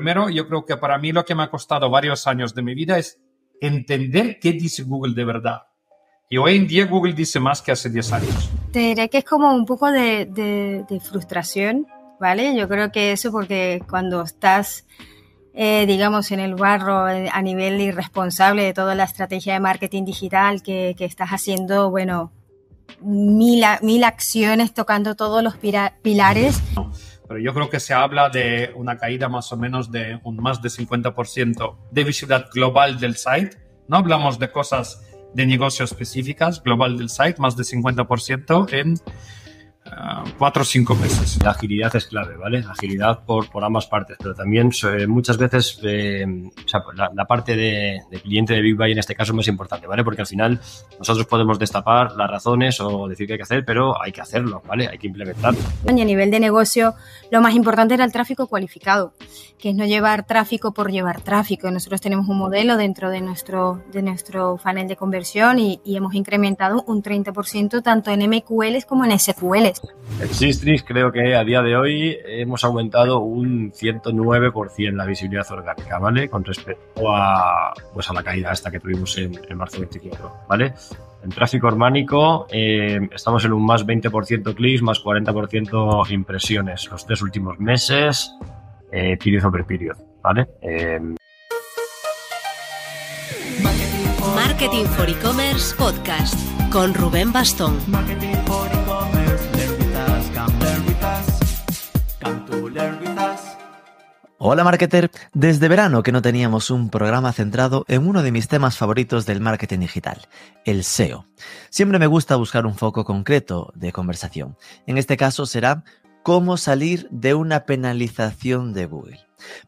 Primero, yo creo que para mí lo que me ha costado varios años de mi vida es entender qué dice Google de verdad. Y hoy en día Google dice más que hace 10 años. Te diré que es como un poco de, frustración, ¿vale? Yo creo que eso porque cuando estás, eh, digamos, en el barro eh, a nivel irresponsable de toda la estrategia de marketing digital que, estás haciendo, bueno, mil, acciones tocando todos los pilares pero yo creo que se habla de una caída más o menos de un más de 50% de visibilidad global del site. No hablamos de cosas de negocio específicas, global del site, más de 50% en Ah, cuatro o cinco meses. La agilidad es clave, ¿vale? La agilidad por, por ambas partes, pero también eh, muchas veces eh, la, parte de, cliente de Big Buy en este caso es más importante, ¿vale? Porque al final nosotros podemos destapar las razones o decir que hay que hacer, pero hay que hacerlo, ¿vale? Hay que implementarlo. Y a nivel de negocio, lo más importante era el tráfico cualificado, que es no llevar tráfico por llevar tráfico. Nosotros tenemos un modelo dentro de nuestro, de nuestro funnel de conversión y, hemos incrementado un 30% tanto en MQLs como en SQLs. En Existris creo que a día de hoy hemos aumentado un 109% la visibilidad orgánica, ¿vale? Con respecto a, pues a la caída esta que tuvimos en, marzo 24, ¿vale? En tráfico orgánico eh, estamos en un más 20% clics, más 40% impresiones los tres últimos meses, eh, period over period, ¿vale? Em, Marketing for E-Commerce Podcast con Rubén Bastón. Hola marketer, desde verano que no teníamos un programa centrado en uno de mis temas favoritos del marketing digital, el SEO. Siempre me gusta buscar un foco concreto de conversación. En este caso será cómo salir de una penalización de Google.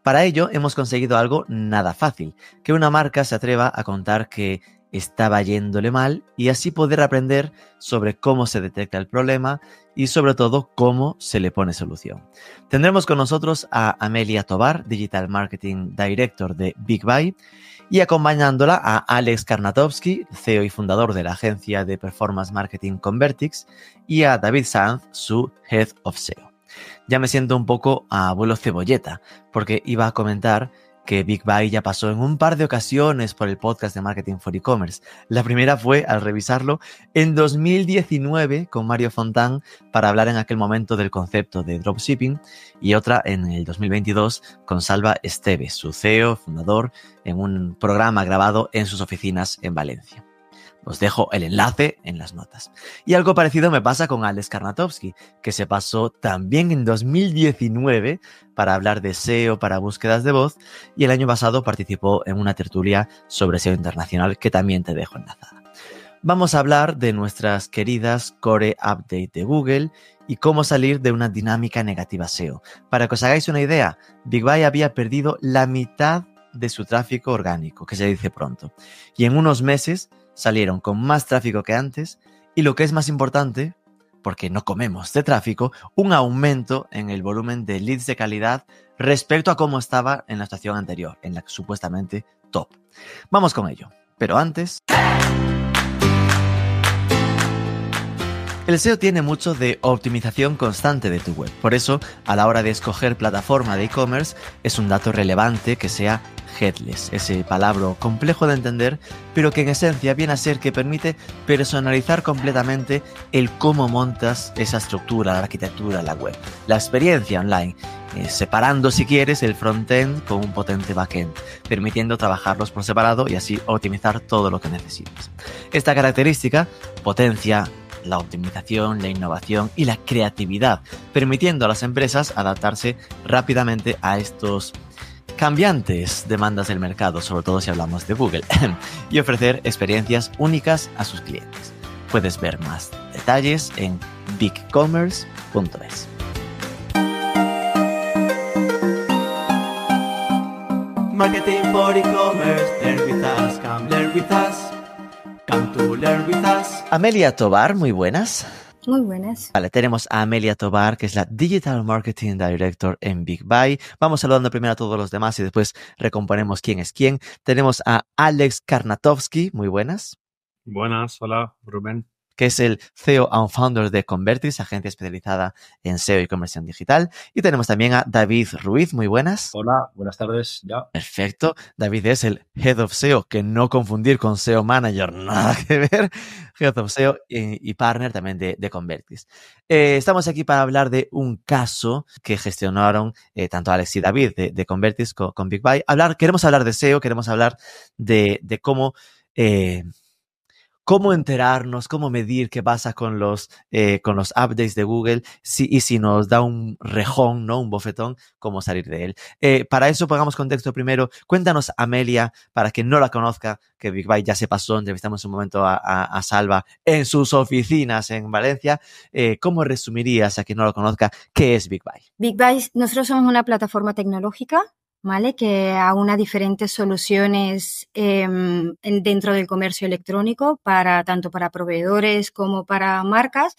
Para ello hemos conseguido algo nada fácil, que una marca se atreva a contar que estaba yéndole mal y así poder aprender sobre cómo se detecta el problema y sobre todo cómo se le pone solución. Tendremos con nosotros a Amelia Tobar, Digital Marketing Director de Big Buy, y acompañándola a Alex Karnatowski, CEO y fundador de la agencia de performance marketing Convertix, y a David Sanz, su Head of SEO. Ya me siento un poco a abuelo cebolleta, porque iba a comentar que Big Buy ya pasó en un par de ocasiones por el podcast de Marketing for E-Commerce. La primera fue, al revisarlo, en 2019 con Mario Fontán para hablar en aquel momento del concepto de dropshipping y otra en el 2022 con Salva Esteves, su CEO, fundador, en un programa grabado en sus oficinas en Valencia. Os dejo el enlace en las notas. Y algo parecido me pasa con Alex Karnatowski, que se pasó también en 2019 para hablar de SEO para búsquedas de voz y el año pasado participó en una tertulia sobre SEO internacional que también te dejo enlazada. Vamos a hablar de nuestras queridas Core Update de Google y cómo salir de una dinámica negativa SEO. Para que os hagáis una idea, BigBuy había perdido la mitad de su tráfico orgánico, que se dice pronto. Y en unos meses salieron con más tráfico que antes y lo que es más importante, porque no comemos de tráfico, un aumento en el volumen de leads de calidad respecto a cómo estaba en la estación anterior, en la supuestamente top. Vamos con ello, pero antes... El SEO tiene mucho de optimización constante de tu web, por eso a la hora de escoger plataforma de e-commerce es un dato relevante que sea headless, ese palabra complejo de entender, pero que en esencia viene a ser que permite personalizar completamente el cómo montas esa estructura, la arquitectura, la web, la experiencia online, eh, separando si quieres el frontend con un potente backend, permitiendo trabajarlos por separado y así optimizar todo lo que necesites. Esta característica potencia la optimización, la innovación y la creatividad, permitiendo a las empresas adaptarse rápidamente a estos cambiantes demandas del mercado, sobre todo si hablamos de Google, y ofrecer experiencias únicas a sus clientes. Puedes ver más detalles en bigcommerce.es. Marketing for e-commerce, with learn with Amelia Tobar, muy buenas. Muy buenas. Vale, tenemos a Amelia Tobar, que es la Digital Marketing Director en Big Buy. Vamos saludando primero a todos los demás y después recomponemos quién es quién. Tenemos a Alex Karnatowski, muy buenas. Buenas, hola, Rubén que es el CEO and founder de Convertis, agencia especializada en SEO y conversión digital. Y tenemos también a David Ruiz, muy buenas. Hola, buenas tardes ya. Perfecto. David es el Head of SEO, que no confundir con SEO Manager, nada que ver. Head of SEO y, partner también de, Convertis. Eh, estamos aquí para hablar de un caso que gestionaron eh, tanto Alex y David de, Convertis con, con Big Buy. Hablar, queremos hablar de SEO, queremos hablar de, de cómo... Eh, cómo enterarnos, cómo medir qué pasa con los, eh, con los updates de Google y si nos da un rejón, ¿no? Un bofetón, cómo salir de él. Eh, para eso pongamos contexto primero. Cuéntanos, Amelia, para quien no la conozca, que Big ya se pasó, entrevistamos un momento a, Salva en sus oficinas en Valencia. Eh, ¿Cómo resumirías a quien no lo conozca qué es Big Byte? Big Byte, nosotros somos una plataforma tecnológica ¿vale? Que aúna diferentes soluciones em, dentro del comercio electrónico para tanto para proveedores como para marcas,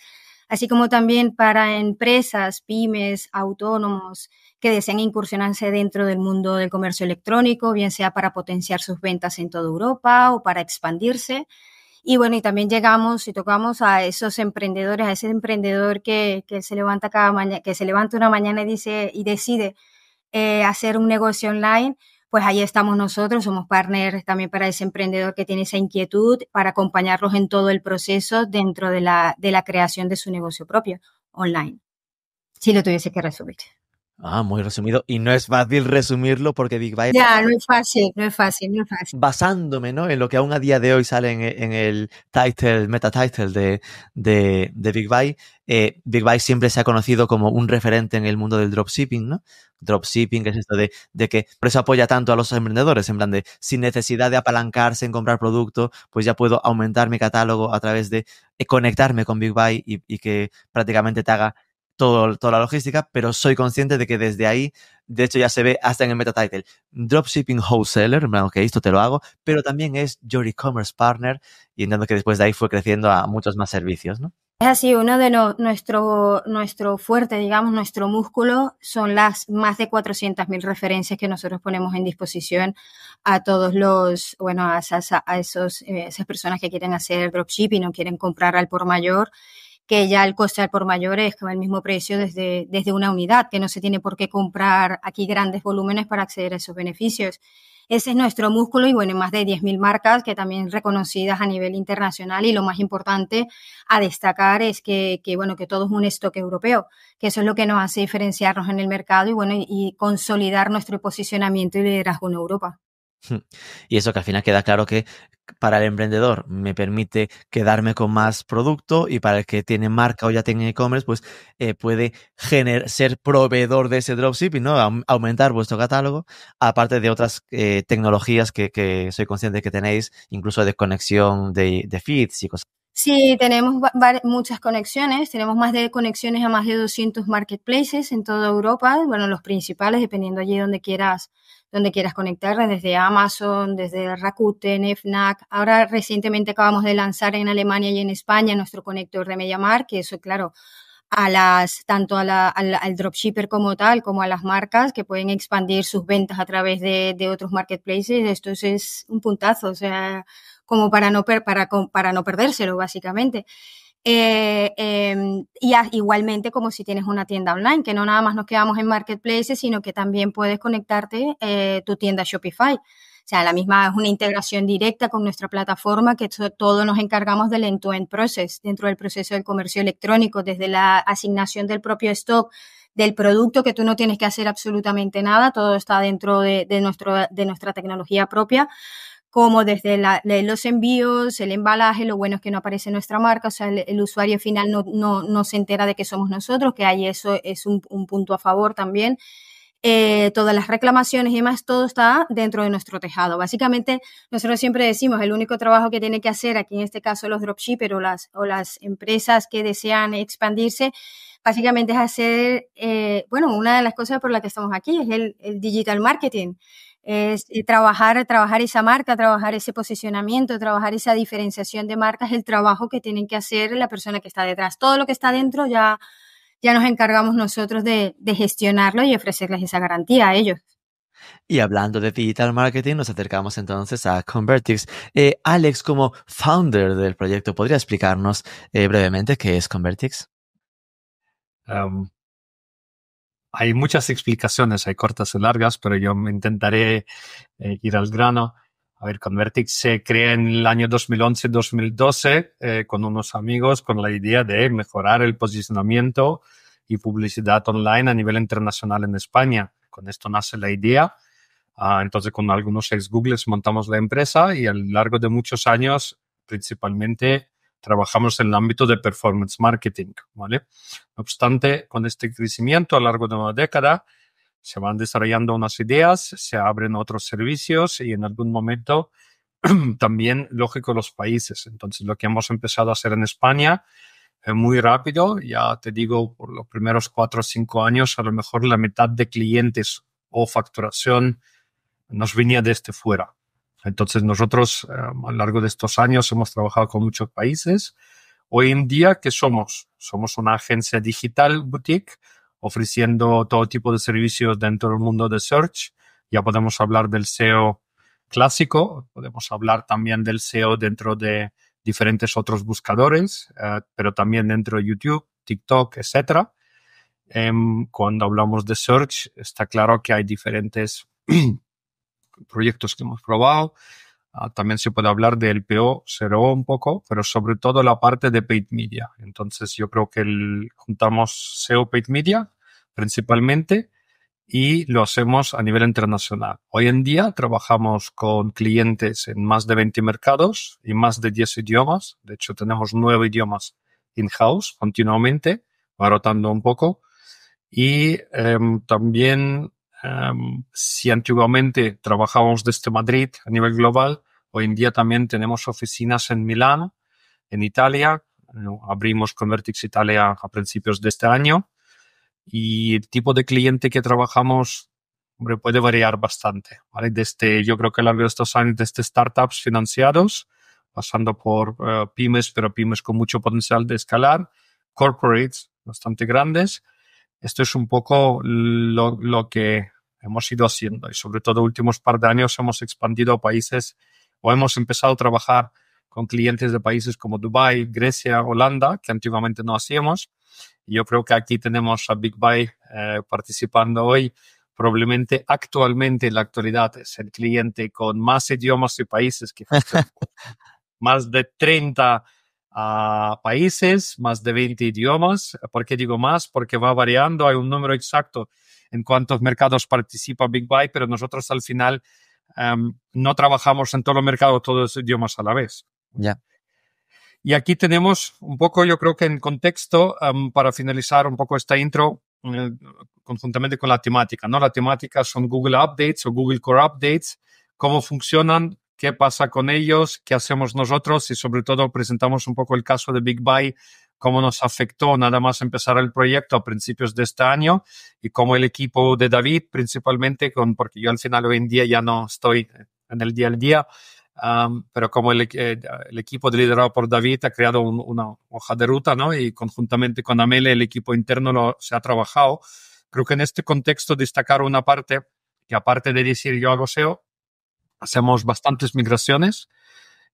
así como también para empresas, pymes, autónomos que deseen incursionarse dentro del mundo del comercio electrónico, bien sea para potenciar sus ventas en toda Europa o para expandirse. Y bueno, y también llegamos y tocamos a esos emprendedores, a ese emprendedor que, que se levanta cada mañana, que se levanta una mañana y dice y decide eh, hacer un negocio online, pues ahí estamos nosotros, somos partners también para ese emprendedor que tiene esa inquietud, para acompañarlos en todo el proceso dentro de la, de la creación de su negocio propio online, si lo tuviese que resumir. Ah, muy resumido. Y no es fácil resumirlo porque Big Ya, no es fácil, no es fácil, no es fácil. Basándome ¿no? en lo que aún a día de hoy sale en, el title, meta title de, de, de Big Bang, eh, Big siempre se ha conocido como un referente en el mundo del dropshipping, ¿no? Dropshipping es esto de, que por eso apoya tanto a los emprendedores, en plan de sin necesidad de apalancarse en comprar productos, pues ya puedo aumentar mi catálogo a través de eh, conectarme con Big Buy y, y, que prácticamente te haga todo, toda la logística, pero soy consciente de que desde ahí, de hecho ya se ve hasta en el meta title, Dropshipping Wholesaler, que esto te lo hago, pero también es Your E-Commerce Partner y entiendo que después de ahí fue creciendo a muchos más servicios, ¿no? Es así, uno de los nuestro, nuestro fuerte, digamos, nuestro músculo son las más de 400.000 referencias que nosotros ponemos en disposición a todos los, bueno, a, esos, eh, esas personas que quieren hacer dropshipping o quieren comprar al por mayor que ya el coste al por mayor es el mismo precio desde, desde una unidad, que no se tiene por qué comprar aquí grandes volúmenes para acceder a esos beneficios. Ese es nuestro músculo y bueno, más de 10.000 marcas que también reconocidas a nivel internacional y lo más importante a destacar es que, que, bueno, que todo es un stock europeo, que eso es lo que nos hace diferenciarnos en el mercado y bueno, y consolidar nuestro posicionamiento y liderazgo en Europa. Hmm. Y eso que al final queda claro que para el emprendedor me permite quedarme con más producto y para el que tiene marca o ya tiene e-commerce, pues eh, puede ser proveedor de ese dropshipping, ¿no? aumentar vuestro catálogo, aparte de otras eh, tecnologías que, soy consciente que tenéis, incluso de conexión de, de feeds y cosas. Sí, tenemos muchas conexiones, tenemos más de conexiones a más de 200 marketplaces en toda Europa, bueno, los principales, dependiendo allí donde quieras donde quieras conectar, desde Amazon, desde Rakuten, FNAC. Ahora recientemente acabamos de lanzar en Alemania y en España nuestro conector de MediaMar, que eso, claro, a las, tanto a la, al, dropshipper como tal, como a las marcas que pueden expandir sus ventas a través de, de otros marketplaces. Esto es, un puntazo, o sea, como para no, per, para, para no perdérselo, básicamente. Eh, em, y igualmente como si tienes una tienda online, que no nada más nos quedamos en marketplaces, sino que también puedes conectarte eh, tu tienda Shopify. O sea, la misma es una integración directa con nuestra plataforma que todos nos encargamos del end-to-end process, dentro del proceso del comercio electrónico, desde la asignación del propio stock, del producto, que tú no tienes que hacer absolutamente nada, todo está dentro de, de, nuestro, de nuestra tecnología propia, como desde los envíos, el embalaje, lo bueno es que no aparece nuestra marca, o sea, el, usuario final no, no, no, se entera de que somos nosotros, que ahí eso es un, punto a favor también. Eh, todas las reclamaciones y demás, todo está dentro de nuestro tejado. Básicamente, nosotros siempre decimos, el único trabajo que tiene que hacer aquí, en este caso los dropshippers o las, o las empresas que desean expandirse, básicamente es hacer, eh, bueno, una de las cosas por las que estamos aquí es el, el digital marketing es eh, trabajar, eh, trabajar esa marca, trabajar ese posicionamiento, trabajar esa diferenciación de marcas, el trabajo que tienen que hacer la persona que está detrás. Todo lo que está dentro ya, ya nos encargamos nosotros de, gestionarlo y ofrecerles esa garantía a ellos. Y hablando de digital marketing, nos acercamos entonces a Convertix. Eh, Alex, como founder del proyecto, ¿podría explicarnos brevemente qué es Convertix? hay muchas explicaciones, hay cortas y largas, pero yo me intentaré eh, ir al grano. A ver, Convertix se crea en el año 2011-2012 eh, con unos amigos con la idea de mejorar el posicionamiento y publicidad online a nivel internacional en España. Con esto nace la idea. Ah, entonces, con algunos ex Googles montamos la empresa y a lo largo de muchos años, principalmente trabajamos en el ámbito de performance marketing, ¿vale? No obstante, con este crecimiento a lo largo de una década, se van desarrollando unas ideas, se abren otros servicios y en algún momento también, lógico, los países. Entonces, lo que hemos empezado a hacer en España es muy rápido, ya te digo, por los primeros cuatro o cinco años, a lo mejor la mitad de clientes o facturación nos venía desde este fuera. Entonces nosotros eh, a lo largo de estos años hemos trabajado con muchos países. Hoy en día, ¿qué somos? Somos una agencia digital boutique ofreciendo todo tipo de servicios dentro del mundo de search. Ya podemos hablar del SEO clásico, podemos hablar también del SEO dentro de diferentes otros buscadores, eh, pero también dentro de YouTube, TikTok, etc. Em, cuando hablamos de search, está claro que hay diferentes eh, proyectos que hemos probado. Ah, también se puede hablar del PO, CRO un poco, pero sobre todo la parte de paid media. Entonces yo creo que juntamos SEO paid media principalmente y lo hacemos a nivel internacional. Hoy en día trabajamos con clientes en más de 20 mercados y más de 10 idiomas. De hecho, tenemos 9 idiomas in-house continuamente, barotando un poco. Y em, también Em, si antiguamente trabajábamos desde Madrid a nivel global, hoy en día también tenemos oficinas en Milán, en Italia. Abrimos Convertix Italia a principios de este año. Y el tipo de cliente que trabajamos hombre, puede variar bastante. ¿vale? Desde, yo creo que a lo largo de estos años, desde startups financiados, pasando por eh, pymes, pero pymes con mucho potencial de escalar, corporates bastante grandes. Esto es un poco lo que hemos ido haciendo y sobre todo últimos par de años hemos expandido a países o hemos empezado a trabajar con clientes de países como Dubai, Grecia, Holanda, que antiguamente no hacíamos. Yo creo que aquí tenemos a Big Buy eh, participando hoy. Probablemente actualmente en la actualidad es el cliente con más idiomas y países que más de 30 a países, más de 20 idiomas. ¿Por qué digo más? Porque va variando, hay un número exacto en cuántos mercados participa Big Buy, pero nosotros al final em, no trabajamos en todos los mercados, todos los idiomas a la vez. Ya. Y aquí tenemos un poco, yo creo que en contexto, em, para finalizar un poco esta intro, eh, conjuntamente con la temática, ¿no? La temática son Google Updates o Google Core Updates, cómo funcionan, qué pasa con ellos, qué hacemos nosotros y sobre todo presentamos un poco el caso de Big Buy, cómo nos afectó nada más empezar el proyecto a principios de este año y cómo el equipo de David principalmente, con, porque yo al final hoy en día ya no estoy en el día al día, pero como eh, el, equipo liderado por David ha creado una hoja de ruta ¿no? y conjuntamente con Amele el equipo interno se ha trabajado. Creo que en este contexto destacar una parte que aparte de decir yo hago SEO, hacemos bastantes migraciones.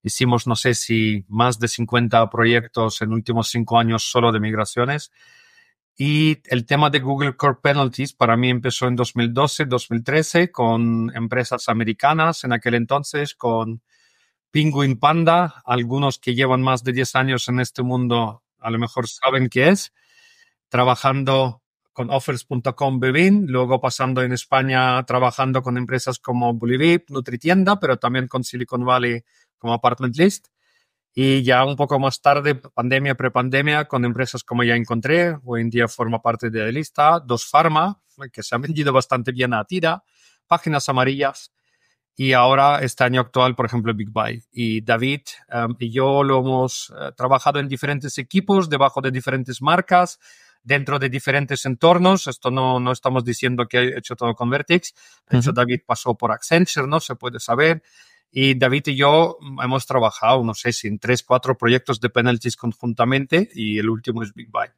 Hicimos, no sé si, más de 50 proyectos en últimos cinco años solo de migraciones. Y el tema de Google Core Penalties para mí empezó en 2012, 2013 con empresas americanas en aquel entonces, con Penguin Panda. Algunos que llevan más de 10 años en este mundo a lo mejor saben qué es. Trabajando con offers.com Bebin, luego pasando en España trabajando con empresas como Bulivip, Nutritienda, pero también con Silicon Valley como Apartment List. Y ya un poco más tarde, pandemia, prepandemia, con empresas como ya encontré, hoy en día forma parte de la lista, Dos Pharma, que se ha vendido bastante bien a tira, Páginas Amarillas, y ahora este año actual, por ejemplo, Big Buy. Y David em, y yo lo hemos eh, trabajado en diferentes equipos, debajo de diferentes marcas, dentro de diferentes entornos. Esto no, no estamos diciendo que ha hecho todo con Vertex. De hecho, David pasó por Accenture, ¿no? Se puede saber. Y David y yo hemos trabajado, no sé si en tres, cuatro proyectos de penalties conjuntamente y el último es Big Bang.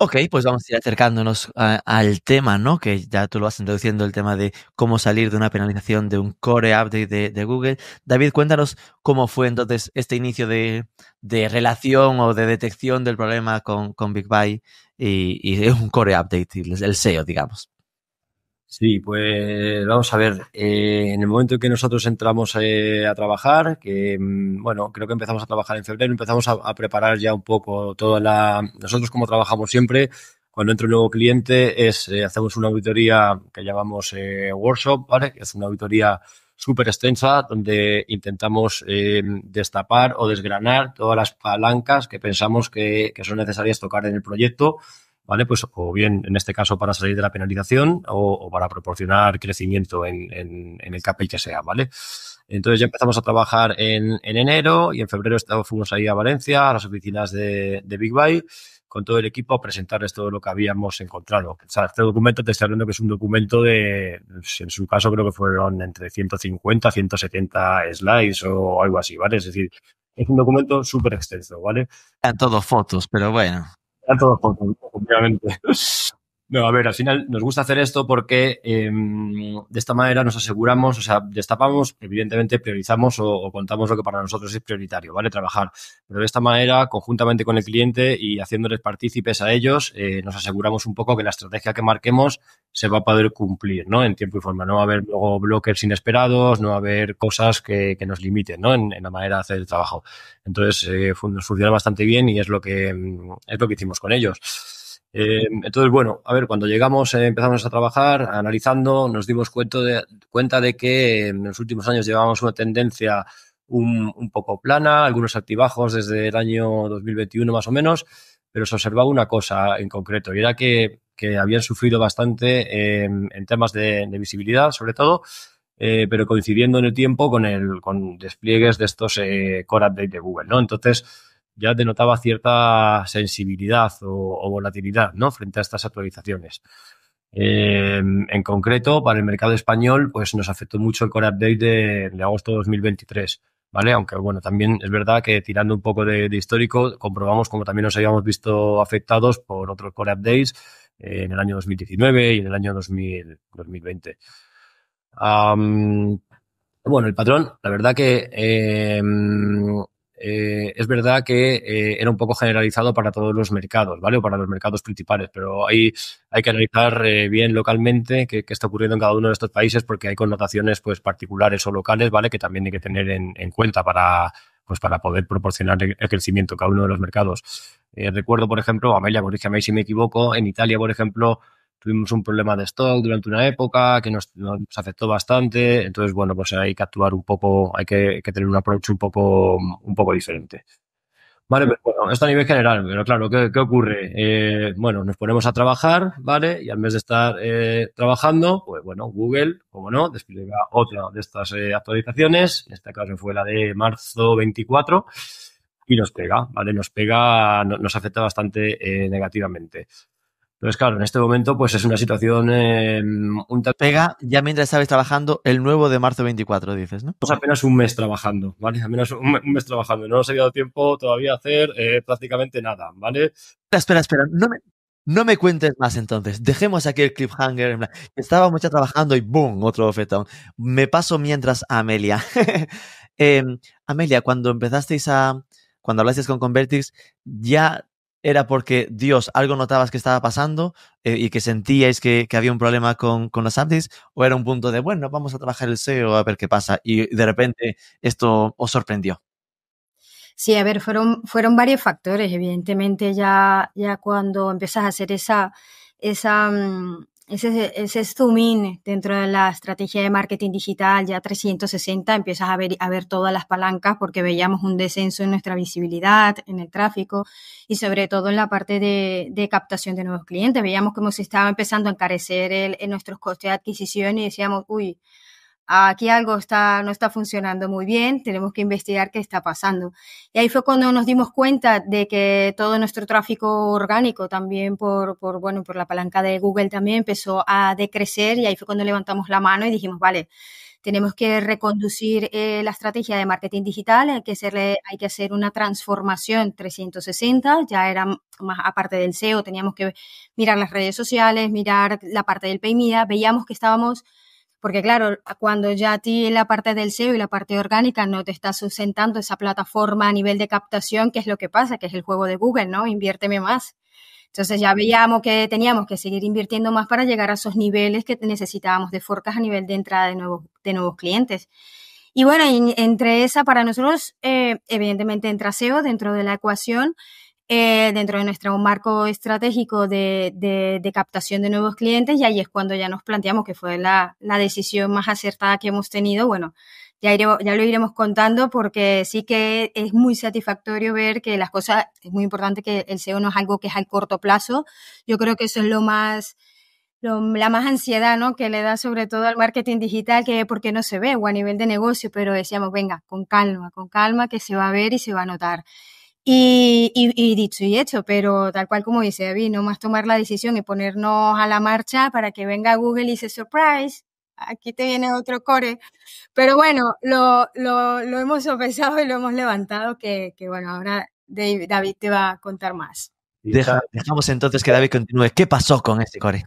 Ok, pues vamos a ir acercándonos al tema, ¿no? Que ya tú lo vas introduciendo, el tema de cómo salir de una penalización de un core update de, Google. David, cuéntanos cómo fue entonces este inicio de, de relación o de detección del problema con, con Big Buy y, y, un core update, el SEO, digamos. Sí, pues vamos a ver, eh, en el momento en que nosotros entramos eh, a trabajar, que mm, bueno, creo que empezamos a trabajar en febrero, empezamos a, preparar ya un poco toda la... Nosotros como trabajamos siempre, cuando entra un nuevo cliente, es eh, hacemos una auditoría que llamamos workshop, ¿vale? Que es una auditoría súper extensa donde intentamos destapar o desgranar todas las palancas que pensamos que, que son necesarias tocar en el proyecto ¿vale? Pues o bien, en este caso, para salir de la penalización o, para proporcionar crecimiento en, en, el KPI que sea, ¿vale? Entonces ya empezamos a trabajar en, enero y en febrero fuimos ahí a Valencia, a las oficinas de, Big Buy, con todo el equipo a presentarles todo lo que habíamos encontrado. este documento te estoy hablando que es un documento de, en su caso creo que fueron entre 150, 170 slides o algo así, ¿vale? Es decir, es un documento súper extenso, ¿vale? a todos fotos, pero bueno a todos obviamente. No, a ver, al final nos gusta hacer esto porque em, de esta manera nos aseguramos, o sea, destapamos, evidentemente priorizamos o, contamos lo que para nosotros es prioritario, ¿vale? Trabajar. Pero de esta manera, conjuntamente con el cliente y haciéndoles partícipes a ellos, eh, nos aseguramos un poco que la estrategia que marquemos se va a poder cumplir, ¿no? En tiempo y forma. No va a haber luego bloques inesperados, no va a haber cosas que, nos limiten, ¿no? En, la manera de hacer el trabajo. Entonces, eh, nos funciona bastante bien y es lo que, em, es lo que hicimos con ellos. Eh, entonces, bueno, a ver, cuando llegamos, eh, empezamos a trabajar, analizando, nos dimos cuenta de, cuenta de que eh, en los últimos años llevábamos una tendencia un, poco plana, algunos altibajos desde el año 2021 más o menos, pero se observaba una cosa en concreto, y era que, habían sufrido bastante en temas de, visibilidad, sobre todo, pero coincidiendo en el tiempo con, el, con despliegues de estos core update de Google, ¿no? Entonces, ya denotaba cierta sensibilidad o, volatilidad ¿no? frente a estas actualizaciones. Em, en concreto, para el mercado español, pues nos afectó mucho el core update de, de agosto de 2023. ¿Vale? Aunque bueno, también es verdad que tirando un poco de, histórico, comprobamos como también nos habíamos visto afectados por otros core updates eh, en el año 2019 y en el año 2020. bueno, el patrón, la verdad que em, eh, es verdad que eh, era un poco generalizado para todos los mercados, ¿vale? O para los mercados principales, pero hay, hay que analizar eh, bien localmente qué, está ocurriendo en cada uno de estos países porque hay connotaciones pues, particulares o locales, ¿vale? Que también hay que tener en, cuenta para, pues, para poder proporcionar el, crecimiento a cada uno de los mercados. recuerdo, por ejemplo, Amelia, corrígeme si me equivoco, en Italia, por ejemplo, tuvimos un problema de stock durante una época que nos, afectó bastante. Entonces, bueno, pues hay que actuar un poco, hay que, tener un approach un poco, un poco diferente. Vale, pero bueno, esto a nivel general, pero claro, ¿qué, ocurre? Eh, bueno, nos ponemos a trabajar, ¿vale? Y al mes de estar eh, trabajando, pues bueno, Google, como no, despliega otra de estas eh, actualizaciones, en este caso fue la de marzo 24, y nos pega, ¿vale? Nos pega, nos afecta bastante negativamente. Entonces, claro, en este momento pues es una situación em, un Pega ya mientras estabais trabajando el nuevo de marzo 24, dices, ¿no? Pues apenas un mes trabajando, ¿vale? Apenas un, mes trabajando. No nos había dado tiempo todavía a hacer eh, prácticamente nada, ¿vale? Espera, espera, espera. No me, no me cuentes más entonces. Dejemos aquí el cliffhanger. En estábamos ya trabajando y ¡boom! Otro bofetón. Me paso mientras a Amelia. Em, Amelia, cuando empezasteis a. Cuando hablasteis con Convertix, ya era porque Dios algo notabas que estaba pasando eh, y que sentíais que, había un problema con, los las o era un punto de, bueno, vamos a trabajar el SEO a ver qué pasa, y de repente esto os sorprendió. Sí, a ver, fueron, fueron varios factores. Evidentemente, ya, ya cuando empiezas a hacer esa, esa, mm, ese, es zoom in dentro de la estrategia de marketing digital, ya 360, empiezas a ver, a ver todas las palancas porque veíamos un descenso en nuestra visibilidad, en el tráfico y sobre todo en la parte de, de captación de nuevos clientes. Veíamos cómo se estaba empezando a encarecer el, en nuestros costes de adquisición y decíamos, uy, aquí algo no está funcionando muy bien, tenemos que investigar qué está pasando. Y ahí fue cuando nos dimos cuenta de que todo nuestro tráfico orgánico también por, bueno, por la palanca de Google también empezó a decrecer y ahí fue cuando levantamos la mano y dijimos, vale, tenemos que reconducir eh, la estrategia de marketing digital, hay que, hay que hacer una transformación 360, ya era más aparte del SEO, teníamos que mirar las redes sociales, mirar la parte del PayMedia, veíamos que estábamos porque claro, cuando ya a ti la parte del SEO y la parte orgánica no te está sustentando esa plataforma a nivel de captación, que es lo que pasa, que es el juego de Google, ¿no? Inviérteme más. Entonces ya veíamos que teníamos que seguir invirtiendo más para llegar a esos niveles que necesitábamos de forcas a nivel de entrada de nuevos, de nuevos clientes. Y bueno, entre esa, para nosotros, eh, evidentemente entra SEO dentro de la ecuación, eh, dentro de nuestro marco estratégico de, captación de nuevos clientes y ahí es cuando ya nos planteamos que fue la, decisión más acertada que hemos tenido. Bueno, ya, ya lo iremos contando porque sí que es muy satisfactorio ver que las cosas, es muy importante que el SEO no es algo que es al corto plazo. Yo creo que eso es lo más la más ansiedad ¿no? que le da sobre todo al marketing digital, que porque no se ve o a nivel de negocio, pero decíamos, venga, con calma, con calma, que se va a ver y se va a notar. Y, dicho y hecho, pero tal cual como dice David, no más tomar la decisión y ponernos a la marcha para que venga Google y se surprise, aquí te viene otro core. Pero bueno, lo, hemos sopesado y lo hemos levantado, que, bueno, ahora David, te va a contar más. dejamos entonces que David continúe. ¿Qué pasó con este core?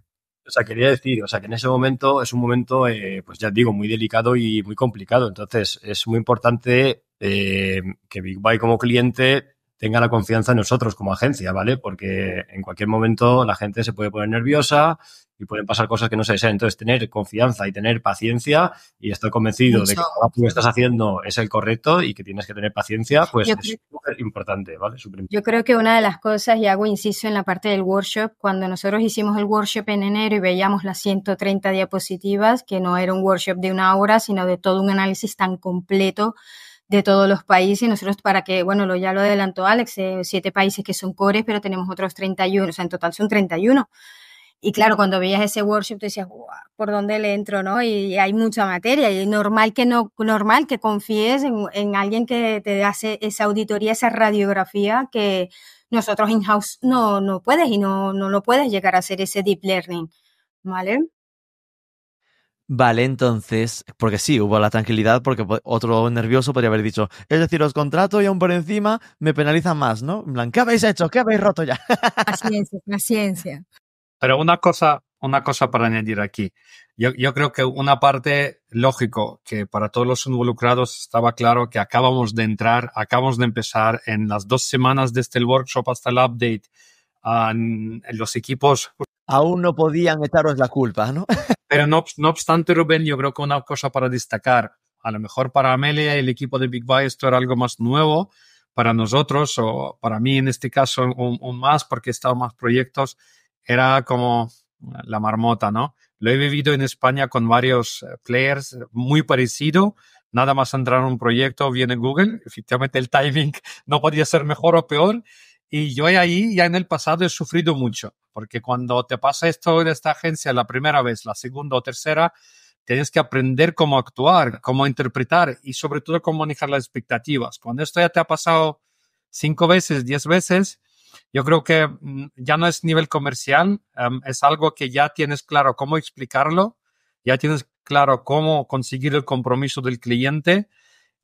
O sea, quería decir, o sea, que en ese momento es un momento, eh, pues ya digo, muy delicado y muy complicado. Entonces, es muy importante eh, que Big Buy como cliente tenga la confianza en nosotros como agencia, ¿vale? Porque en cualquier momento la gente se puede poner nerviosa y pueden pasar cosas que no se desean. Entonces, tener confianza y tener paciencia y estoy convencido de que lo que estás haciendo es el correcto y que tienes que tener paciencia, pues es importante, ¿vale? Yo creo que una de las cosas, y hago inciso en la parte del workshop, cuando nosotros hicimos el workshop en enero y veíamos las 130 diapositivas, que no era un workshop de una hora, sino de todo un análisis tan completo de todos los países. y Nosotros para que, bueno, lo, ya lo adelantó Alex, eh, siete países que son cores, pero tenemos otros 31, o sea, en total son 31. Y claro, cuando veías ese workshop, te decías, ¿por dónde le entro? ¿no? Y hay mucha materia y normal que, no, normal que confíes en, alguien que te hace esa auditoría, esa radiografía que nosotros in-house no, no puedes y no, no lo puedes llegar a hacer ese deep learning. ¿Vale? Vale, entonces, porque sí, hubo la tranquilidad, porque otro nervioso podría haber dicho, es decir, os contrato y aún por encima me penalizan más, ¿no? ¿qué habéis hecho? ¿Qué habéis roto ya? la ciencia. Pero una cosa, una cosa para añadir aquí. Yo, creo que una parte lógico que para todos los involucrados estaba claro que acabamos de entrar, acabamos de empezar en las dos semanas desde el este workshop hasta el update. Ah, los equipos aún no podían echaros la culpa, ¿no? Pero no, obstante, Rubén, yo creo que una cosa para destacar, a lo mejor para Amelia y el equipo de Big Buy esto era algo más nuevo, para nosotros o para mí en este caso un, más porque he estado más proyectos, era como la marmota, ¿no? Lo he vivido en España con varios eh, players muy parecido. Nada más entrar en un proyecto, viene Google. Efectivamente, el timing no podía ser mejor o peor. Y yo ahí, ya en el pasado, he sufrido mucho, porque cuando te pasa esto en esta agencia la primera vez, la segunda o tercera, tienes que aprender cómo actuar, cómo interpretar y sobre todo cómo manejar las expectativas. Cuando esto ya te ha pasado cinco veces, diez veces, yo creo que mm, ya no es nivel comercial, em, es algo que ya tienes claro cómo explicarlo, ya tienes claro cómo conseguir el compromiso del cliente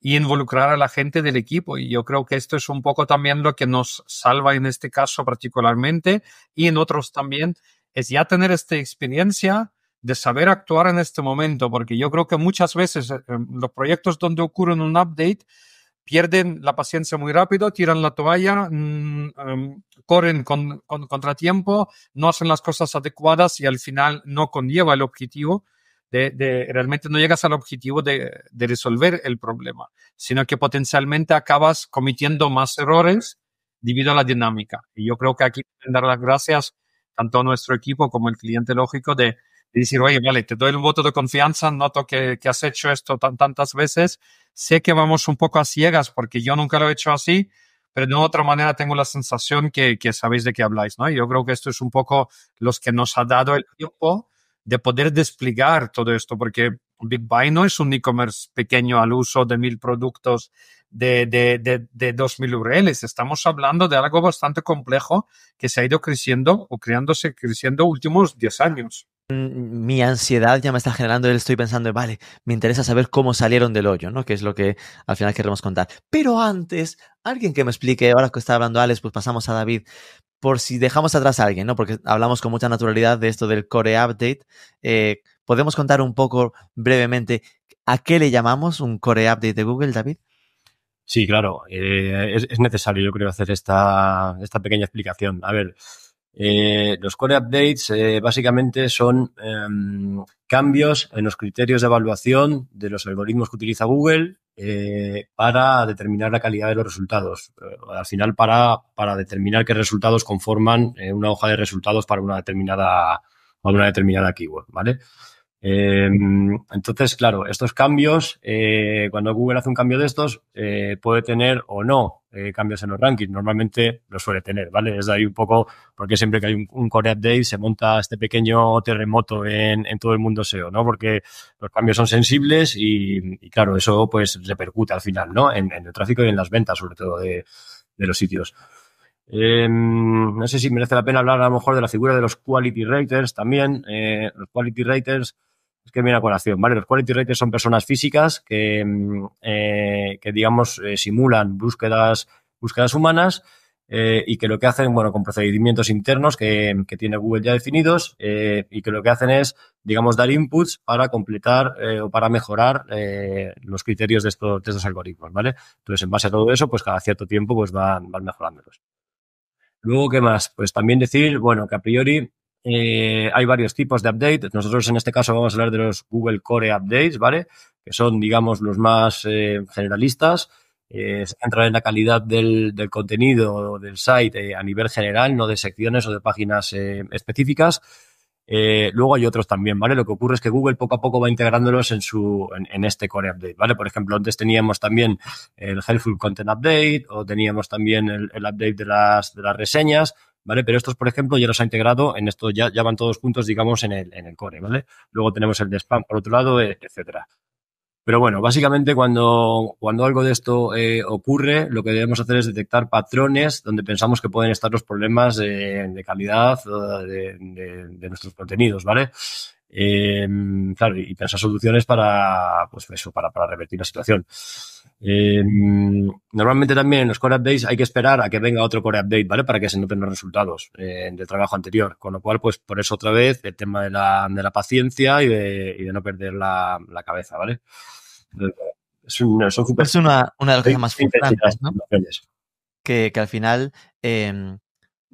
y involucrar a la gente del equipo. Y yo creo que esto es un poco también lo que nos salva en este caso particularmente y en otros también, es ya tener esta experiencia de saber actuar en este momento, porque yo creo que muchas veces eh, eh, los proyectos donde ocurre un update pierden la paciencia muy rápido, tiran la toalla, mm, em, corren con contratiempo, no hacen las cosas adecuadas y al final no conlleva el objetivo de, realmente no llegas al objetivo de, de, resolver el problema, sino que potencialmente acabas cometiendo más errores debido a la dinámica. Y yo creo que aquí dar las gracias tanto a nuestro equipo como al cliente lógico de, de decir, oye, vale, te doy el voto de confianza, noto que, que has hecho esto tan, tantas veces, sé que vamos un poco a ciegas porque yo nunca lo he hecho así, pero de otra manera tengo la sensación que, que sabéis de qué habláis, ¿no? Yo creo que esto es un poco los que nos ha dado el tiempo de poder desplegar todo esto, porque Big Buy no es un e-commerce pequeño al uso de mil productos de, de, de, de 2.000 URLs. Estamos hablando de algo bastante complejo que se ha ido creciendo o creándose, creciendo últimos 10 años. Mi ansiedad ya me está generando, estoy pensando, vale, me interesa saber cómo salieron del hoyo, ¿no? Que es lo que al final queremos contar. Pero antes, alguien que me explique, ahora que está hablando Alex, pues pasamos a David por si dejamos atrás a alguien, ¿no? Porque hablamos con mucha naturalidad de esto del Core Update. Eh, ¿Podemos contar un poco brevemente a qué le llamamos un Core Update de Google, David? Sí, claro. Eh, es, necesario, yo creo, hacer esta, pequeña explicación. A ver, eh, los core updates básicamente son em, cambios en los criterios de evaluación de los algoritmos que utiliza Google eh, para determinar la calidad de los resultados. Eh, al final, para, para determinar qué resultados conforman eh, una hoja de resultados para una determinada, para una determinada keyword, ¿vale? Em, entonces, claro, estos cambios, eh, cuando Google hace un cambio de estos, eh, puede tener o no eh, cambios en los rankings. Normalmente los suele tener, ¿vale? Es de ahí un poco, porque siempre que hay un, core update se monta este pequeño terremoto en, todo el mundo SEO, ¿no? Porque los cambios son sensibles y, claro, eso pues repercute al final, ¿no? En, el tráfico y en las ventas, sobre todo, de, los sitios. Em, no sé si merece la pena hablar a lo mejor de la figura de los quality raters también. los quality raters es que viene a colación, ¿vale? Los quality raters son personas físicas que, mm, eh, digamos, eh, simulan búsquedas, humanas eh, y que lo que hacen, bueno, con procedimientos internos que, tiene Google ya definidos y que lo que hacen es, digamos, dar inputs para completar o para mejorar los criterios de estos, algoritmos, ¿vale? Entonces, en base a todo eso, pues cada cierto tiempo, pues van, van mejorándolos. Luego, ¿qué más? Pues también decir, bueno, que a priori eh, hay varios tipos de update. Nosotros en este caso vamos a hablar de los Google Core Updates, ¿vale? Que son, digamos, los más eh, generalistas. Eh, se en la calidad del, del contenido del site eh, a nivel general, no de secciones o de páginas específicas. luego hay otros también, ¿vale? Lo que ocurre es que Google poco a poco va integrándolos en su este core update, ¿vale? Por ejemplo, antes teníamos también el Helpful Content Update o teníamos también el, el update de las, de las reseñas, ¿vale? Pero estos, por ejemplo, ya los ha integrado en esto, ya, ya van todos juntos, digamos, en el, en el core, ¿vale? Luego tenemos el de spam por otro lado, e, etcétera. Pero bueno, básicamente cuando, cuando algo de esto eh, ocurre, lo que debemos hacer es detectar patrones donde pensamos que pueden estar los problemas eh, de calidad eh, de, de, nuestros contenidos, ¿vale? Em, claro, y pensar soluciones para, pues eso, para, para revertir la situación. Em, normalmente también en los core updates hay que esperar a que venga otro core update, ¿vale? Para que se noten los resultados del trabajo anterior. Con lo cual, pues por eso otra vez el tema de la, paciencia y de, no perder la, cabeza, ¿vale? Es, una, es una, de las cosas más frustrantes, ¿no? Que, al final em,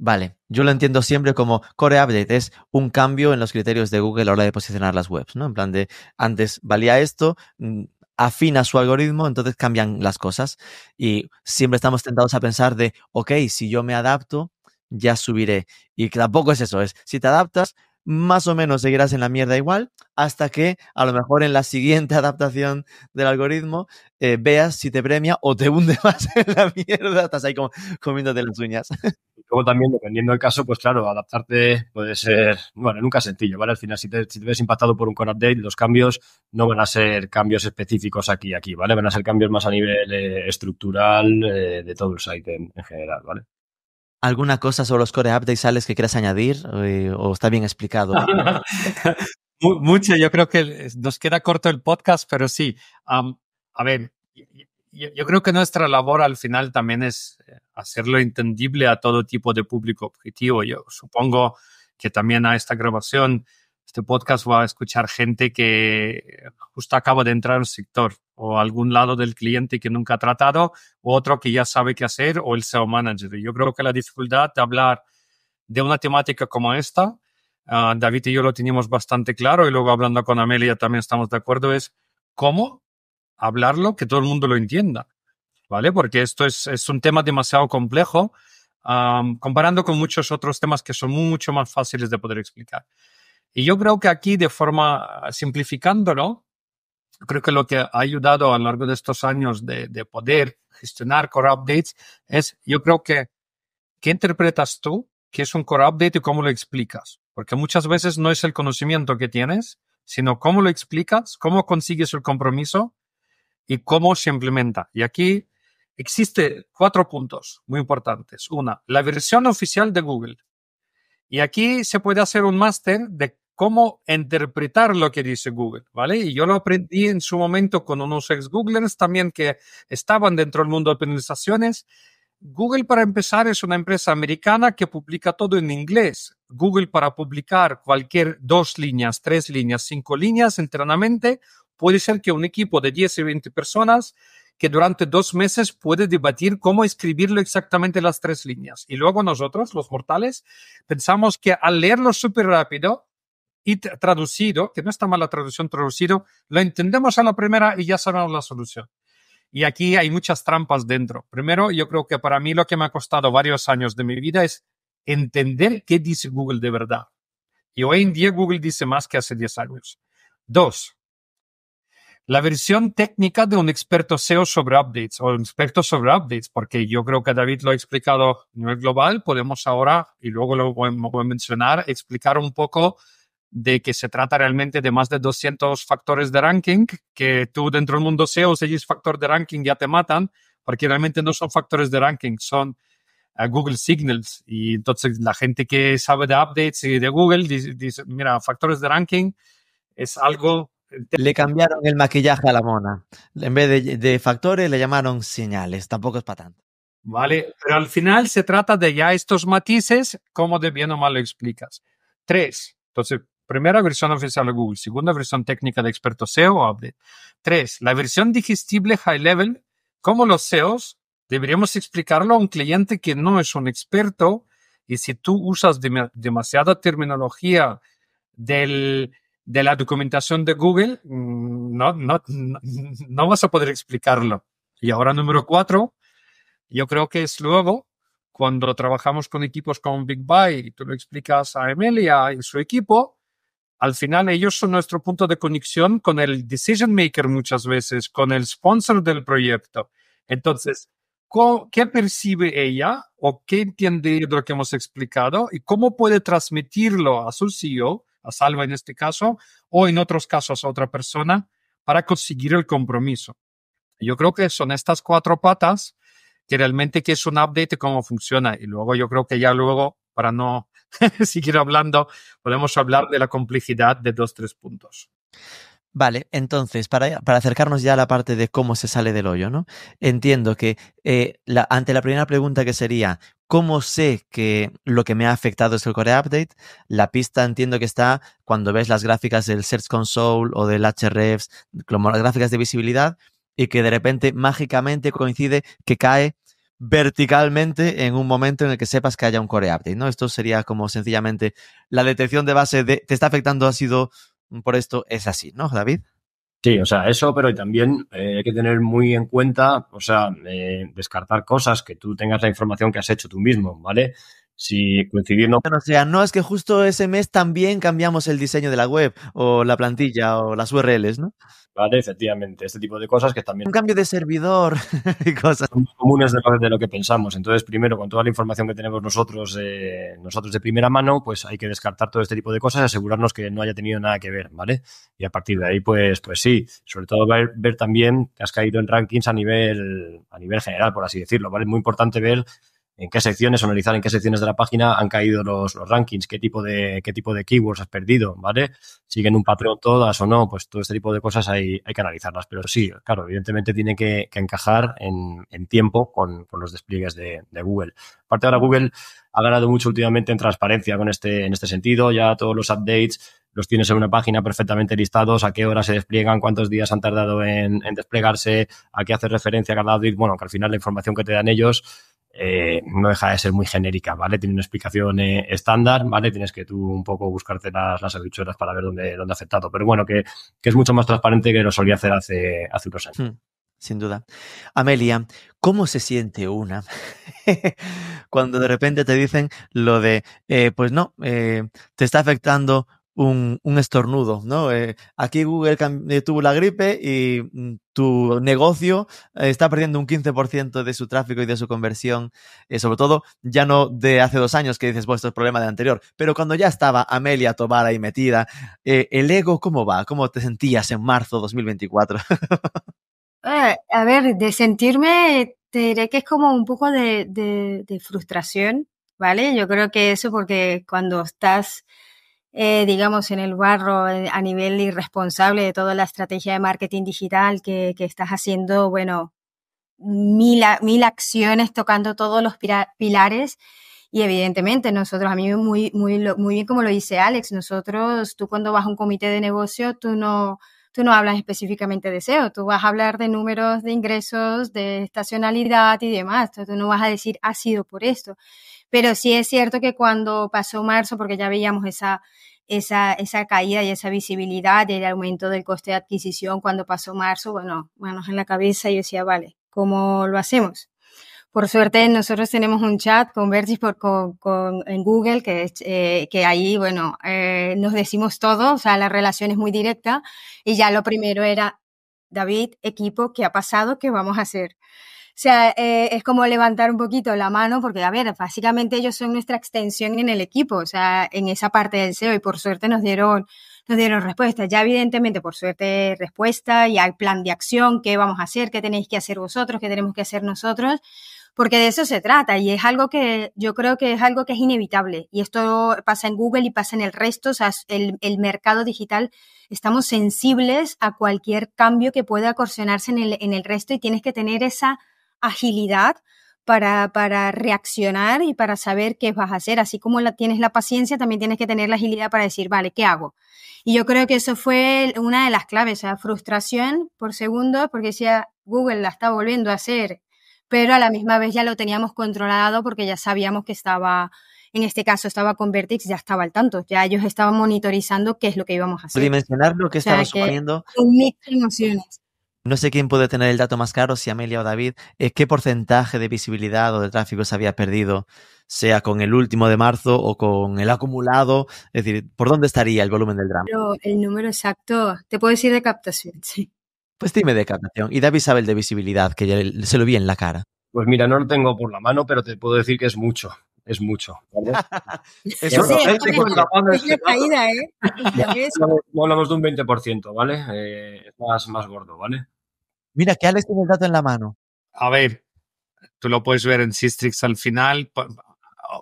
Vale, yo lo entiendo siempre como core update, es un cambio en los criterios de Google a la hora de posicionar las webs, ¿no? En plan de, antes valía esto, mm, afina su algoritmo, entonces cambian las cosas. Y siempre estamos tentados a pensar de, ok, si yo me adapto, ya subiré. Y tampoco es eso, es, si te adaptas, más o menos seguirás en la mierda igual, hasta que a lo mejor en la siguiente adaptación del algoritmo eh, veas si te premia o te hunde más en la mierda, estás ahí como comiéndote las uñas. Luego también, dependiendo del caso, pues claro, adaptarte puede ser, bueno, nunca sencillo, ¿vale? Al final, si te, si te ves impactado por un core update, los cambios no van a ser cambios específicos aquí, aquí, ¿vale? Van a ser cambios más a nivel eh, estructural eh, de todo el site en, general, ¿vale? ¿Alguna cosa sobre los core updates, Alex, que quieras añadir? Eh, ¿O está bien explicado? Mucho, yo creo que nos queda corto el podcast, pero sí. a ver, yo, creo que nuestra labor al final también es eh, hacerlo entendible a todo tipo de público objetivo. Yo supongo que también a esta grabación, este podcast va a escuchar gente que justo acaba de entrar en el sector o algún lado del cliente que nunca ha tratado, o otro que ya sabe qué hacer, o el SEO manager. Yo creo que la dificultad de hablar de una temática como esta, ah, David y yo lo teníamos bastante claro, y luego hablando con Amelia también estamos de acuerdo, es cómo hablarlo, que todo el mundo lo entienda, ¿vale? Porque esto es, un tema demasiado complejo, comparando con muchos otros temas que son mucho más fáciles de poder explicar. Y yo creo que aquí, de forma simplificándolo, creo que lo que ha ayudado a lo largo de estos años de, de poder gestionar core updates es, yo creo que, ¿qué interpretas tú qué es un core update y cómo lo explicas? Porque muchas veces no es el conocimiento que tienes, sino cómo lo explicas, cómo consigues el compromiso y cómo se implementa. Y aquí existe cuatro puntos muy importantes. Una, la versión oficial de Google. Y aquí se puede hacer un máster de cómo interpretar lo que dice Google, ¿vale? Y yo lo aprendí en su momento con unos ex-Googlers también que estaban dentro del mundo de penalizaciones. Google, para empezar, es una empresa americana que publica todo en inglés. Google, para publicar cualquier dos líneas, tres líneas, cinco líneas, internamente, puede ser que un equipo de 10 y 20 personas que durante dos meses puede debatir cómo escribirlo exactamente las tres líneas. Y luego nosotros, los mortales, pensamos que al leerlo súper rápido y traducido, que no está mal la traducción, traducido, lo entendemos a la primera y ya sabemos la solución. Y aquí hay muchas trampas dentro. Primero, yo creo que para mí lo que me ha costado varios años de mi vida es entender qué dice Google de verdad. Y hoy en día Google dice más que hace 10 años. Dos, la versión técnica de un experto SEO sobre updates o un experto sobre updates, porque yo creo que David lo ha explicado a nivel global, podemos ahora, y luego lo voy, a mencionar, explicar un poco de que se trata realmente de más de 200 factores de ranking, que tú dentro del mundo SEO, si es factor de ranking, ya te matan, porque realmente no son factores de ranking, son eh, Google Signals. Y entonces la gente que sabe de updates y de Google dice mira, factores de ranking es algo le cambiaron el maquillaje a la mona. En vez de, factores le llamaron señales. Tampoco es para tanto. Vale, pero al final se trata de ya estos matices, como de bien o mal lo explicas. Tres, entonces, primera versión oficial de Google, segunda versión técnica de experto SEO update. Tres, la versión digestible high level, como los SEOs, deberíamos explicarlo a un cliente que no es un experto y si tú usas demasiada terminología del de la documentación de Google, mm, no, no, no vas a poder explicarlo. Y ahora número cuatro, yo creo que es luego, cuando trabajamos con equipos como Big Buy y tú lo explicas a Emilia y su equipo, al final ellos son nuestro punto de conexión con el decision maker muchas veces, con el sponsor del proyecto. Entonces, ¿qué percibe ella o qué entiende de lo que hemos explicado y cómo puede transmitirlo a su CEO a Salva en este caso, o en otros casos a otra persona, para conseguir el compromiso. Yo creo que son estas cuatro patas que realmente que es un update cómo funciona. Y luego yo creo que ya luego, para no seguir hablando, podemos hablar de la complicidad de dos, tres puntos. Vale, entonces, para, acercarnos ya a la parte de cómo se sale del hoyo, ¿no? Entiendo que eh, ante la primera pregunta que sería, ¿cómo sé que lo que me ha afectado es el Core Update? La pista entiendo que está cuando ves las gráficas del Search Console o del HREFS, como las gráficas de visibilidad, y que de repente mágicamente coincide que cae verticalmente en un momento en el que sepas que haya un core update, ¿no? Esto sería como sencillamente la detección de base de te está afectando ha sido por esto es así, ¿no, David? Sí, o sea, eso, pero también eh, hay que tener muy en cuenta, o sea, eh, descartar cosas que tú tengas la información que has hecho tú mismo, ¿vale? si coincidiendo. O sea, no es que justo ese mes también cambiamos el diseño de la web o la plantilla o las URLs, ¿no? Vale, efectivamente, este tipo de cosas que también... Un cambio de servidor y cosas. Son comunes de lo, que pensamos. Entonces, primero, con toda la información que tenemos nosotros, eh, nosotros de primera mano, pues hay que descartar todo este tipo de cosas y asegurarnos que no haya tenido nada que ver, ¿vale? Y a partir de ahí, pues, pues sí, sobre todo ver, ver también que has caído en rankings a nivel, a nivel general, por así decirlo, ¿vale? Es Muy importante ver en qué secciones, analizar en qué secciones de la página han caído los, rankings, qué tipo, de, qué tipo de keywords has perdido, ¿vale? ¿Siguen un patrón todas o no? Pues todo este tipo de cosas hay, que analizarlas. Pero sí, claro, evidentemente tiene que, encajar en, tiempo con, los despliegues de, Google. Aparte ahora Google ha ganado mucho últimamente en transparencia con este, en este sentido. Ya todos los updates los tienes en una página perfectamente listados, a qué hora se despliegan, cuántos días han tardado en, en desplegarse, a qué hace referencia cada update. Bueno, que al final la información que te dan ellos eh, no deja de ser muy genérica, ¿vale? Tiene una explicación eh, estándar, ¿vale? Tienes que tú un poco buscarte las, las habichuelas para ver dónde, dónde ha afectado. Pero bueno, que, es mucho más transparente que lo solía hacer hace, hace unos años. Hmm, sin duda. Amelia, ¿cómo se siente una cuando de repente te dicen lo de, eh, pues no, te está afectando un, estornudo, ¿no? Eh, aquí Google eh, tuvo la gripe y mm, tu negocio eh, está perdiendo un 15% de su tráfico y de su conversión, sobre todo ya no de hace dos años que dices, bueno, esto problema de anterior, pero cuando ya estaba Amelia tomada y metida, ¿el ego cómo va? ¿Cómo te sentías en marzo 2024? a ver, de sentirme, te diré que es como un poco de frustración, ¿vale? Yo creo que eso porque cuando estás eh, digamos, en el barro eh, a nivel irresponsable de toda la estrategia de marketing digital que, que estás haciendo, bueno, mil, mil acciones tocando todos los pilares. Y evidentemente nosotros, a mí muy, muy, muy bien como lo dice Alex, nosotros, tú cuando vas a un comité de negocio, tú no, tú no hablas específicamente de SEO, tú vas a hablar de números de ingresos, de estacionalidad y demás, tú no vas a decir ha sido por esto. Pero sí es cierto que cuando pasó marzo, porque ya veíamos esa, esa, esa caída y esa visibilidad, del aumento del coste de adquisición cuando pasó marzo, bueno, manos en la cabeza, y decía, vale, ¿cómo lo hacemos? Por suerte, nosotros tenemos un chat con Vertis por, con, en Google, que, eh, que ahí, bueno, eh, nos decimos todo, o sea, la relación es muy directa, y ya lo primero era, David, equipo, ¿qué ha pasado? ¿Qué vamos a hacer? O sea, eh, es como levantar un poquito la mano, porque, a ver, básicamente ellos son nuestra extensión en el equipo, o sea, en esa parte del SEO, y por suerte nos dieron, nos dieron respuesta. Ya, evidentemente, por suerte, respuesta y hay plan de acción, qué vamos a hacer, qué tenéis que hacer vosotros, qué tenemos que hacer nosotros, porque de eso se trata y es algo que yo creo que es algo que es inevitable y esto pasa en Google y pasa en el resto, o sea, el, el mercado digital, estamos sensibles a cualquier cambio que pueda acorcionarse en el, en el resto y tienes que tener esa agilidad para, reaccionar y para saber qué vas a hacer. Así como tienes la paciencia, también tienes que tener la agilidad para decir, vale, ¿qué hago? Y yo creo que eso fue una de las claves, o sea, frustración por segundo, porque decía, Google la está volviendo a hacer, pero a la misma vez ya lo teníamos controlado porque ya sabíamos que estaba, en este caso estaba con Vertex, ya estaba al tanto, ya ellos estaban monitorizando qué es lo que íbamos a hacer. Dimensionar lo que o sea, estaba emociones. No sé quién puede tener el dato más caro, si Amelia o David, es eh, qué porcentaje de visibilidad o de tráfico se había perdido, sea con el último de marzo o con el acumulado. Es decir, ¿por dónde estaría el volumen del drama? el número exacto, te puedo decir de captación, sí. Pues dime de captación. Y David sabe el de visibilidad, que ya se lo vi en la cara. Pues mira, no lo tengo por la mano, pero te puedo decir que es mucho es mucho. No hablamos de un 20%, ¿vale? Eh, es más, gordo, ¿vale? Mira, que Alex tiene el dato en la mano. A ver, tú lo puedes ver en Sistrix al final.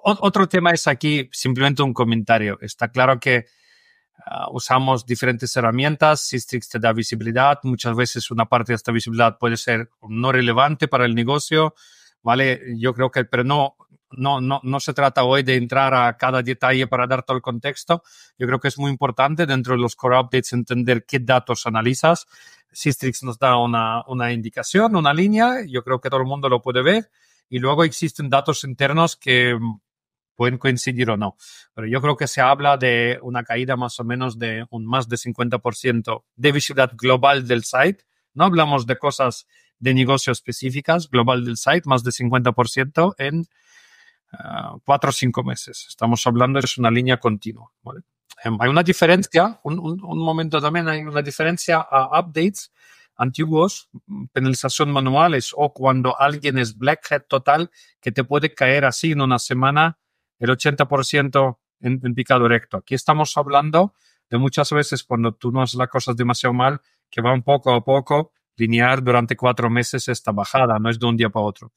otro tema es aquí, simplemente un comentario. Está claro que ah, usamos diferentes herramientas. Sistrix te da visibilidad. Muchas veces una parte de esta visibilidad puede ser no relevante para el negocio. ¿Vale? Yo creo que, pero no, no, no, no se trata hoy de entrar a cada detalle para dar todo el contexto. Yo creo que es muy importante dentro de los core updates entender qué datos analizas. sistrix nos da una, una indicación, una línea. Yo creo que todo el mundo lo puede ver. Y luego existen datos internos que pueden coincidir o no. Pero yo creo que se habla de una caída más o menos de un más de 50% de visibilidad global del site. No hablamos de cosas de negocio específicas, global del site, más de 50% en Ah, cuatro o cinco meses. Estamos hablando, es una línea continua. Em, hay una diferencia, un, momento también hay una diferencia a updates antiguos, penalización manuales o cuando alguien es blackhead total, que te puede caer así en una semana el 80% en, picado recto. Aquí estamos hablando de muchas veces cuando tú no haces las cosas demasiado mal, que van poco a poco, linear durante cuatro meses esta bajada, no es de un día para otro.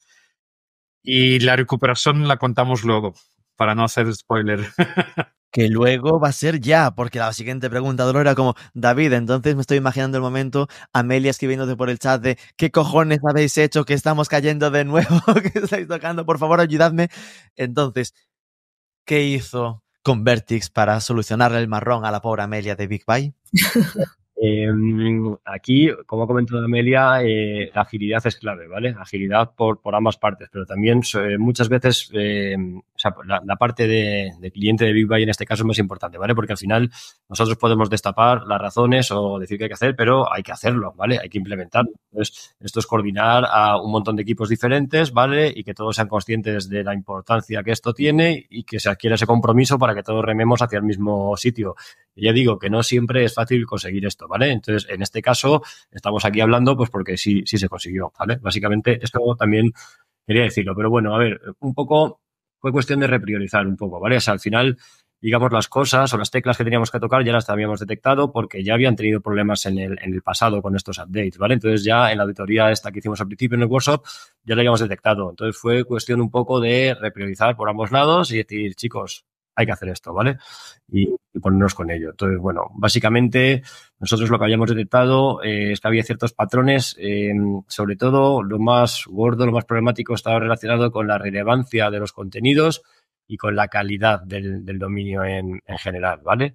Y la recuperación la contamos luego, para no hacer spoiler. que luego va a ser ya, porque la siguiente pregunta, Dolor, era como, David, entonces me estoy imaginando el momento, Amelia escribiéndote por el chat de, ¿qué cojones habéis hecho? Que estamos cayendo de nuevo, ¿Qué estáis tocando, por favor, ayudadme. Entonces, ¿qué hizo Convertix para solucionarle el marrón a la pobre Amelia de Big Bye? Em, aquí, como ha comentado Amelia, eh, la agilidad es clave, ¿vale? Agilidad por, ambas partes, pero también eh, muchas veces em, la, parte de, cliente de Big Buy en este caso es más importante, ¿vale? Porque al final nosotros podemos destapar las razones o decir qué hay que hacer, pero hay que hacerlo, ¿vale? Hay que implementarlo. Entonces, esto es coordinar a un montón de equipos diferentes, ¿vale? Y que todos sean conscientes de la importancia que esto tiene y que se adquiera ese compromiso para que todos rememos hacia el mismo sitio. Y ya digo que no siempre es fácil conseguir esto. ¿vale? Entonces, en este caso, estamos aquí hablando, pues porque sí, sí se consiguió, ¿vale? Básicamente, esto también quería decirlo, pero bueno, a ver, un poco fue cuestión de repriorizar un poco, ¿vale? al final, digamos, las cosas o las teclas que teníamos que tocar ya las habíamos detectado porque ya habían tenido problemas en el, en el pasado con estos updates, ¿vale? Entonces ya en la auditoría esta que hicimos al principio en el workshop ya la habíamos detectado. Entonces fue cuestión un poco de repriorizar por ambos lados y decir, chicos, hay que hacer esto, ¿vale? Y, ponernos con ello. Entonces, bueno, básicamente nosotros lo que habíamos detectado eh, es que había ciertos patrones, em, sobre todo lo más gordo, lo más problemático estaba relacionado con la relevancia de los contenidos y con la calidad del, dominio en, general, ¿vale?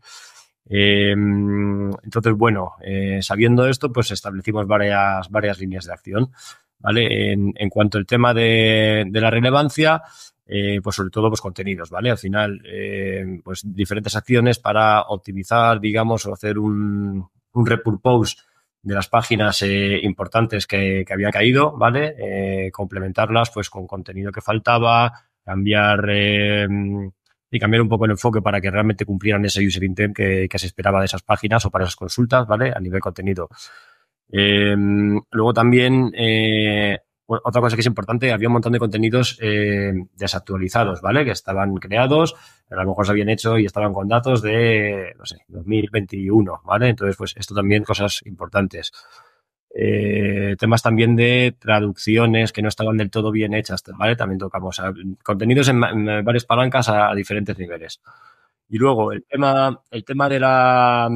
Em, entonces, bueno, eh, sabiendo esto, pues establecimos varias, varias líneas de acción. ¿Vale? En, cuanto al tema de la relevancia, eh, pues sobre todo los pues, contenidos, ¿vale? Al final, eh, pues diferentes acciones para optimizar, digamos, o hacer un, un repurpose de las páginas eh, importantes que, que, habían caído, ¿vale? complementarlas pues con contenido que faltaba, cambiar y cambiar un poco el enfoque para que realmente cumplieran ese user intent que, que se esperaba de esas páginas o para esas consultas, ¿vale? A nivel contenido. luego también otra cosa que es importante, había un montón de contenidos eh, desactualizados, ¿vale? Que estaban creados, a lo mejor se habían hecho y estaban con datos de, no sé, 2021, ¿vale? Entonces, pues esto también cosas importantes. Eh, temas también de traducciones que no estaban del todo bien hechas, ¿vale? También tocamos ah, contenidos en, varias palancas a, diferentes niveles. Y luego el tema, el tema de la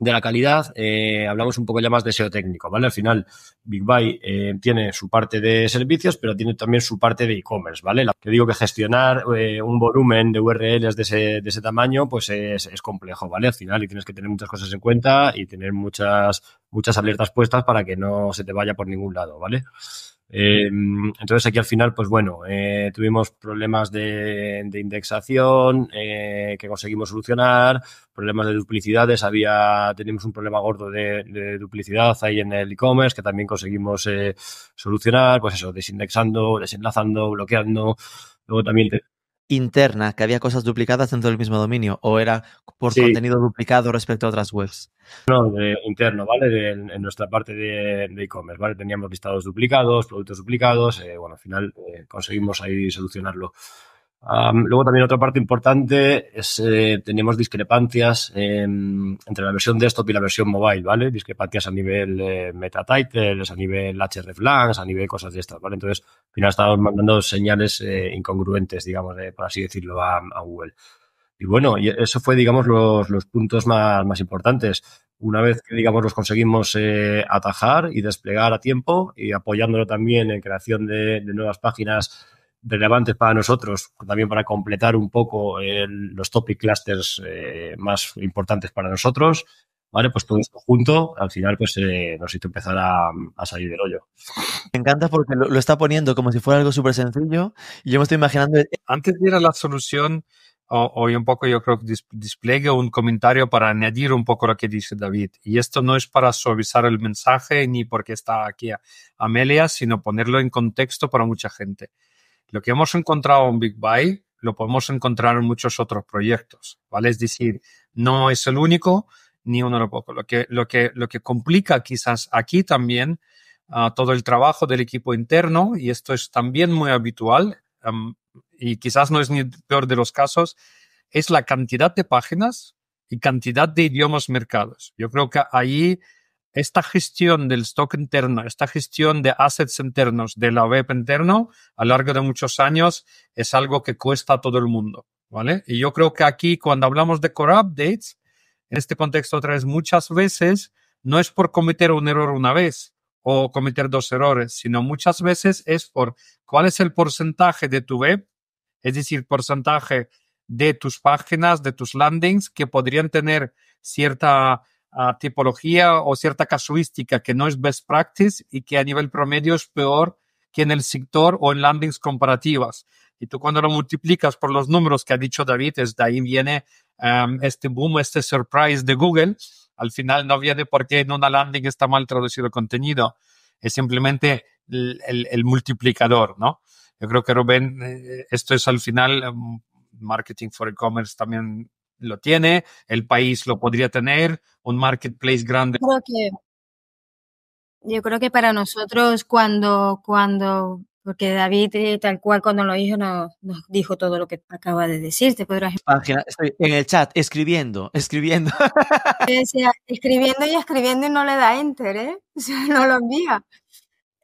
de la calidad, eh, hablamos un poco ya más de SEO técnico, ¿vale? Al final, Big Buy eh, tiene su parte de servicios, pero tiene también su parte de e-commerce, ¿vale? La, que digo que gestionar eh, un volumen de URLs de ese, de ese tamaño, pues es, es, complejo, ¿vale? Al final, y tienes que tener muchas cosas en cuenta y tener muchas, muchas alertas puestas para que no se te vaya por ningún lado, ¿vale? Eh, entonces aquí al final, pues bueno, eh, tuvimos problemas de, indexación eh, que conseguimos solucionar, problemas de duplicidades, había, teníamos un problema gordo de, duplicidad ahí en el e-commerce que también conseguimos solucionar, pues eso, desindexando, desenlazando, bloqueando. Luego también interna, que había cosas duplicadas dentro del mismo dominio, o era por contenido duplicado respecto a otras webs? No, interno, ¿vale? en nuestra parte de e-commerce, e commerce vale Teníamos listados duplicados, productos duplicados, eh, bueno, al final eh, conseguimos ahí solucionarlo luego también otra parte importante es eh, tenemos discrepancias entre la versión desktop y la versión mobile, ¿vale? Discrepancias a nivel eh, meta a nivel hreflangs, a nivel cosas de estas, ¿vale? Entonces, al final estamos mandando señales eh, incongruentes, digamos, eh, por así decirlo, a, Google. Y bueno, y eso fue, digamos, los, puntos más, importantes una vez que, digamos, los conseguimos eh, atajar y desplegar a tiempo y apoyándolo también en creación de nuevas páginas relevantes para nosotros, también para completar un poco eh, los topic clusters eh, más importantes para nosotros. ¿Vale? Pues todo esto junto, al final, pues eh, nos hizo empezar a, salir del hoyo. Me encanta porque lo, está poniendo como si fuera algo súper sencillo y yo me estoy imaginando. E-, Antes de ir a la solución, hoy un poco yo creo que despliegue un comentario para añadir un poco lo que dice David. Y esto no es para suavizar el mensaje ni porque está aquí Amelia, sino ponerlo en contexto para mucha gente. Lo que hemos encontrado en Big Buy lo podemos encontrar en muchos otros proyectos, ¿vale? Es decir, no es el único ni uno de poco. Lo que, lo que, lo que complica quizás aquí también ah, todo el trabajo del equipo interno, y esto es también muy habitual, y quizás no es ni el peor de los casos, es la cantidad de páginas y cantidad de idiomas mercados. Yo creo que ahí esta gestión del stock interno, esta gestión de assets internos, de la web interno, a lo largo de muchos años, es algo que cuesta a todo el mundo, ¿vale? Y yo creo que aquí, cuando hablamos de core updates, en este contexto otra vez, muchas veces no es por cometer un error una vez o cometer dos errores, sino muchas veces es por cuál es el porcentaje de tu web, es decir, porcentaje de tus páginas, de tus landings que podrían tener cierta tipología o cierta casuística que no es best practice y que a nivel promedio es peor que en el sector o en landings comparativas. Y tú cuando lo multiplicas por los números que ha dicho David, es de ahí viene em, este boom, este surprise de Google. Al final no viene porque en una landing está mal traducido el contenido. Es simplemente el, multiplicador, ¿no? Yo creo que Rubén, eh, esto es al final, em, marketing for e-commerce también lo tiene, el país lo podría tener, un marketplace grande. yo creo que para nosotros cuando, cuando porque David, eh, tal cual cuando lo dijo, nos, dijo todo lo que acaba de decir. Te en el chat, escribiendo, escribiendo. escribiendo y escribiendo y no le da enter, ¿eh? no lo envía.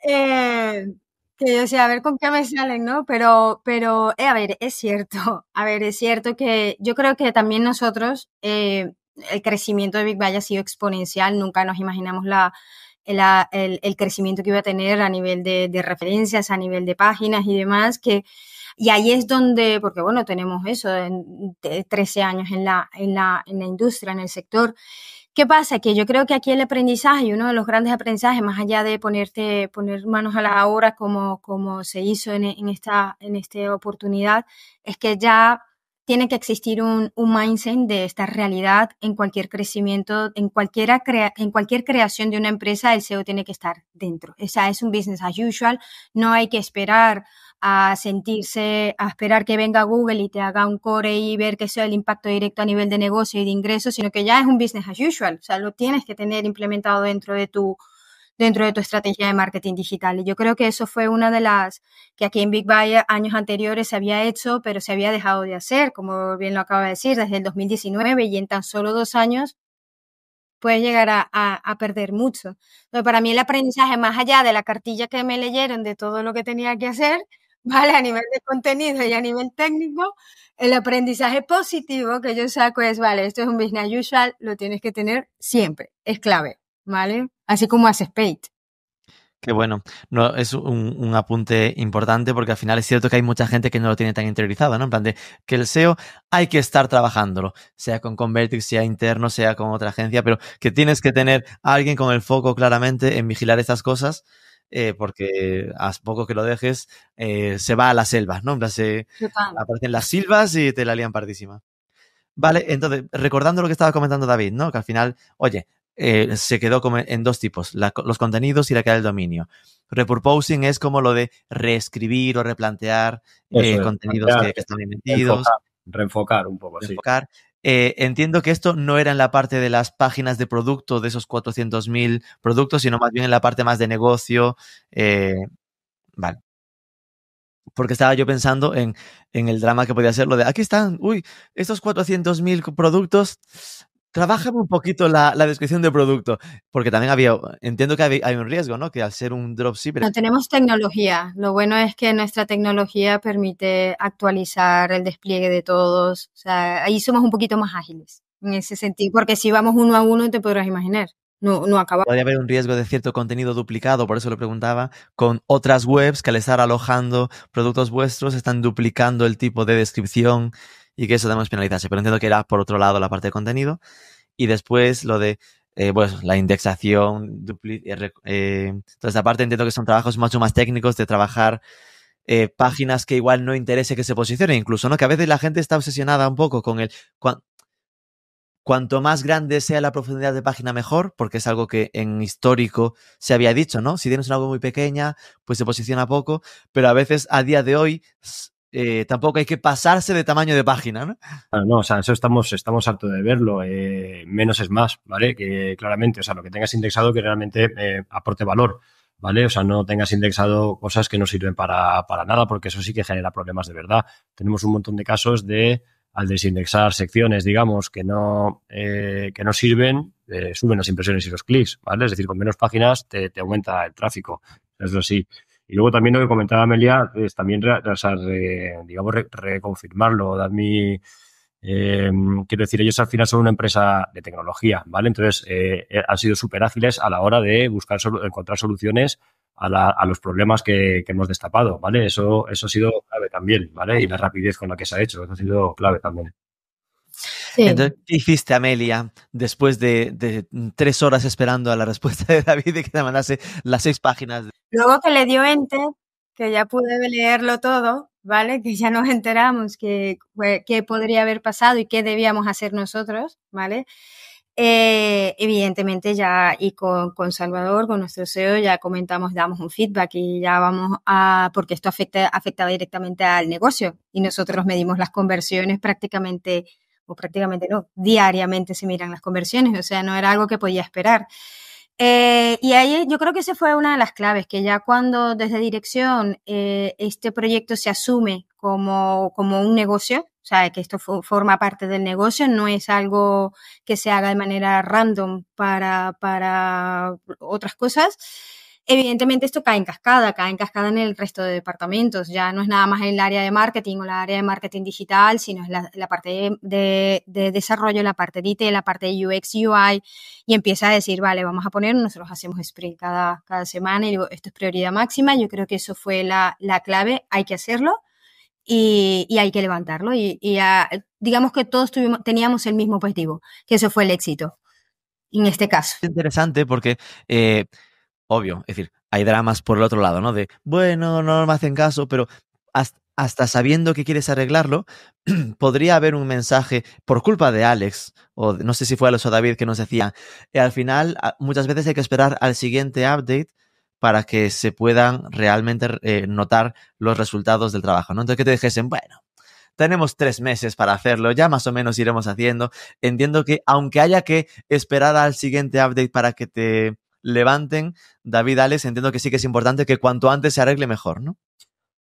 Eh, que yo sé, a ver con qué me salen, ¿no? Pero, pero eh, a ver, es cierto, a ver, es cierto que yo creo que también nosotros, eh, el crecimiento de Big Buy ha sido exponencial, nunca nos imaginamos la, el, crecimiento que iba a tener a nivel de, referencias, a nivel de páginas y demás, que... Y ahí es donde, porque bueno, tenemos eso, 13 años en la, en la, en la industria, en el sector, ¿Qué pasa? Que yo creo que aquí el aprendizaje, uno de los grandes aprendizajes, más allá de ponerte, poner manos a la obra como, como se hizo en, esta, en oportunidad, es que ya tiene que existir un, mindset de esta realidad en cualquier crecimiento, en, cualquiera en cualquier creación de una empresa, el CEO tiene que estar dentro. O es un business as usual, no hay que esperar a sentirse, a esperar que venga Google y te haga un core y ver que sea el impacto directo a nivel de negocio y de ingresos, sino que ya es un business as usual, o sea, lo tienes que tener implementado dentro de tu dentro de tu estrategia de marketing digital. Y yo creo que eso fue una de las que aquí en Big Buy eh, años anteriores se había hecho, pero se había dejado de hacer, como bien lo acaba de decir, desde el 2019 y en tan solo dos años puedes llegar a, perder mucho. para mí el aprendizaje, más allá de la cartilla que me leyeron de todo lo que tenía que hacer, ¿vale? A nivel de contenido y a nivel técnico, el aprendizaje positivo que yo saco es, vale, esto es un business usual, lo tienes que tener siempre, es clave, ¿vale? Así como haces paid. Qué bueno, no, es un, apunte importante porque al final es cierto que hay mucha gente que no lo tiene tan interiorizado, ¿no? En plan de que el SEO hay que estar trabajándolo, sea con Convertix, sea interno, sea con otra agencia, pero que tienes que tener alguien con el foco claramente en vigilar estas cosas eh, porque a poco que lo dejes, eh, se va a las selvas, ¿no? aparecen las silvas y te la lían partísima. Vale, entonces, recordando lo que estaba comentando David, ¿no? Que al final, oye, eh, se quedó como en dos tipos, los contenidos y la queda del dominio. Repurposing es como lo de reescribir o replantear contenidos que, están metidos. Reenfocar, un poco. Reenfocar. Eh, entiendo que esto no era en la parte de las páginas de producto de esos 400.000 productos, sino más bien en la parte más de negocio. Eh, vale. Porque estaba yo pensando en, en, el drama que podía ser lo de, aquí están, uy, estos 400.000 productos, Trabájame un poquito la, descripción de producto, porque también había, entiendo que hay, un riesgo, ¿no? Que al ser un dropshipper... No tenemos tecnología. Lo bueno es que nuestra tecnología permite actualizar el despliegue de todos. O sea, ahí somos un poquito más ágiles en ese sentido, porque si vamos uno a uno te podrás imaginar. No, no acabamos. Podría haber un riesgo de cierto contenido duplicado, por eso lo preguntaba, con otras webs que al estar alojando productos vuestros están duplicando el tipo de descripción y que eso debemos penalizarse. Pero entiendo que era por otro lado la parte de contenido. Y después lo de eh, pues, la indexación, Entonces, eh, eh, aparte, entiendo que son trabajos mucho más técnicos de trabajar páginas que igual no interese que se posicione incluso, ¿no? Que a veces la gente está obsesionada un poco con el. cuanto más grande sea la profundidad de página, mejor, porque es algo que en histórico se había dicho, ¿no? Si tienes algo muy pequeña, pues se posiciona poco, pero a veces a día de hoy eh, tampoco hay que pasarse de tamaño de página, ¿no? Ah, no, o sea, eso estamos, estamos harto de verlo. Eh, menos es más, ¿vale? Que claramente, o sea, lo que tengas indexado que realmente eh, aporte valor. ¿Vale? O sea, no tengas indexado cosas que no sirven para, nada, porque eso sí que genera problemas de verdad. Tenemos un montón de casos de, al desindexar secciones, digamos, que no, que no sirven, suben las impresiones y los clics, ¿vale? Es decir, con menos páginas te, te aumenta el tráfico. Eso sí. Y luego también lo que comentaba Amelia, es también, digamos, reconfirmarlo, dar mi... Eh, quiero decir, ellos al final son una empresa de tecnología, ¿vale? Entonces, eh, han sido súper ágiles a la hora de buscar encontrar soluciones a, los problemas que, que, hemos destapado, ¿vale? Eso, eso ha sido clave también, ¿vale? Y la rapidez con la que se ha hecho, eso ha sido clave también. Entonces, ¿qué hiciste, Amelia, después de, tres horas esperando a la respuesta de David y que te mandase las seis páginas? Luego que le dio enter, que ya pude leerlo todo, ¿vale? Que ya nos enteramos que, podría haber pasado y qué debíamos hacer nosotros, ¿vale? Eh, evidentemente ya y con, Salvador, con nuestro CEO, ya comentamos, damos un feedback y ya vamos a, porque esto afecta, afectaba directamente al negocio y nosotros medimos las conversiones prácticamente o prácticamente no, diariamente se miran las conversiones, o sea, no era algo que podía esperar. Eh, y ahí yo creo que esa fue una de las claves, que ya cuando desde dirección eh, este proyecto se asume como, un negocio, o sea, que esto forma parte del negocio, no es algo que se haga de manera random para, para otras cosas, Evidentemente esto cae en cascada, cae en cascada en el resto de departamentos, ya no es nada más en el área de marketing o la área de marketing digital, sino es la, parte de, desarrollo, la parte de IT, la parte de UX, UI, y empieza a decir, vale, vamos a poner, nosotros hacemos sprint cada, cada semana y digo, esto es prioridad máxima, yo creo que eso fue la, la clave, hay que hacerlo. Y, y, hay que levantarlo. Y, digamos que todos tuvimos, teníamos el mismo objetivo, que eso fue el éxito en este caso. interesante porque eh, obvio, es decir, hay dramas por el otro lado, ¿no? De, bueno, no me hacen caso, pero hasta, sabiendo que quieres arreglarlo, podría haber un mensaje por culpa de Alex, o no sé si fue Alex o David que nos decía, y eh, al final ah, muchas veces hay que esperar al siguiente update para que se puedan realmente eh, notar los resultados del trabajo, ¿no? Entonces que te dijesen, bueno, tenemos tres meses para hacerlo, ya más o menos iremos haciendo. Entiendo que aunque haya que esperar al siguiente update para que te levanten David Alex, entiendo que sí que es importante que cuanto antes se arregle mejor, ¿no?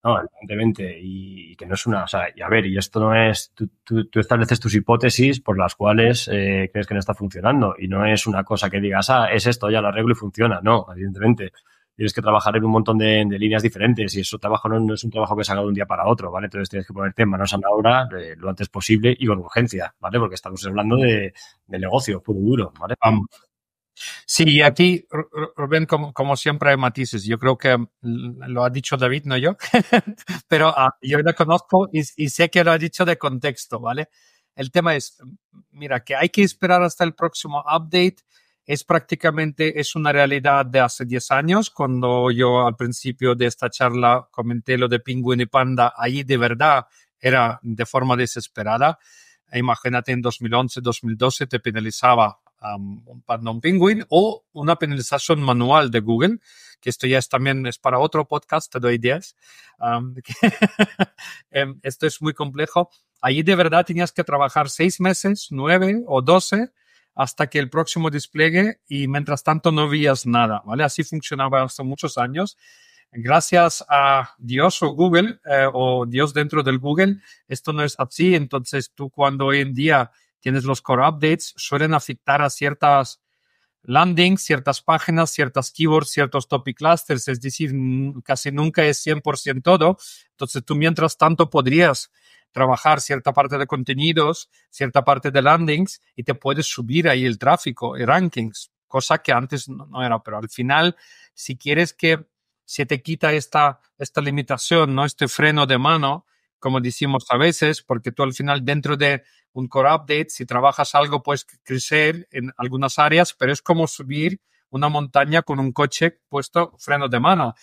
No, evidentemente, y, que no es una, o sea, y a ver, y esto no es, tú, estableces tus hipótesis por las cuales eh, crees que no está funcionando, y no es una cosa que digas, ah, es esto, ya lo arreglo y funciona, no, evidentemente. Tienes que trabajar en un montón de, líneas diferentes y eso trabajo no, es un trabajo que se haga de un día para otro, ¿vale? Entonces tienes que ponerte en manos a la obra eh, lo antes posible y con urgencia, ¿vale? Porque estamos hablando de, de negocio puro duro, ¿vale? Vamos Sí, aquí, Rubén, como, como, siempre hay matices. Yo creo que mm, lo ha dicho David, no yo, pero ah, yo lo conozco y, sé que lo ha dicho de contexto, ¿vale? El tema es, mira, que hay que esperar hasta el próximo update. Es prácticamente, es una realidad de hace 10 años, cuando yo al principio de esta charla comenté lo de pingüino y Panda, ahí de verdad era de forma desesperada imagínate en 2011, 2012 te penalizaba un pingüino Penguin o una penalización manual de Google, que esto ya es, también es para otro podcast, te doy ideas. Em, esto es muy complejo. Allí de verdad tenías que trabajar seis meses, nueve o doce hasta que el próximo despliegue y mientras tanto no veías nada, ¿vale? Así funcionaba hace muchos años gracias a Dios o Google eh, o Dios dentro del Google, esto no es así. Entonces tú cuando hoy en día tienes los core updates, suelen afectar a ciertas landings, ciertas páginas, ciertas keywords, ciertos topic clusters, es decir, casi nunca es 100% todo. Entonces tú mientras tanto podrías trabajar cierta parte de contenidos, cierta parte de landings y te puedes subir ahí el tráfico y rankings, cosa que antes no, era, pero al final si quieres que se te quita esta, esta limitación, ¿no? este freno de mano, como decimos a veces, porque tú al final dentro de un core update, si trabajas algo puedes crecer en algunas áreas, pero es como subir una montaña con un coche puesto freno de mano.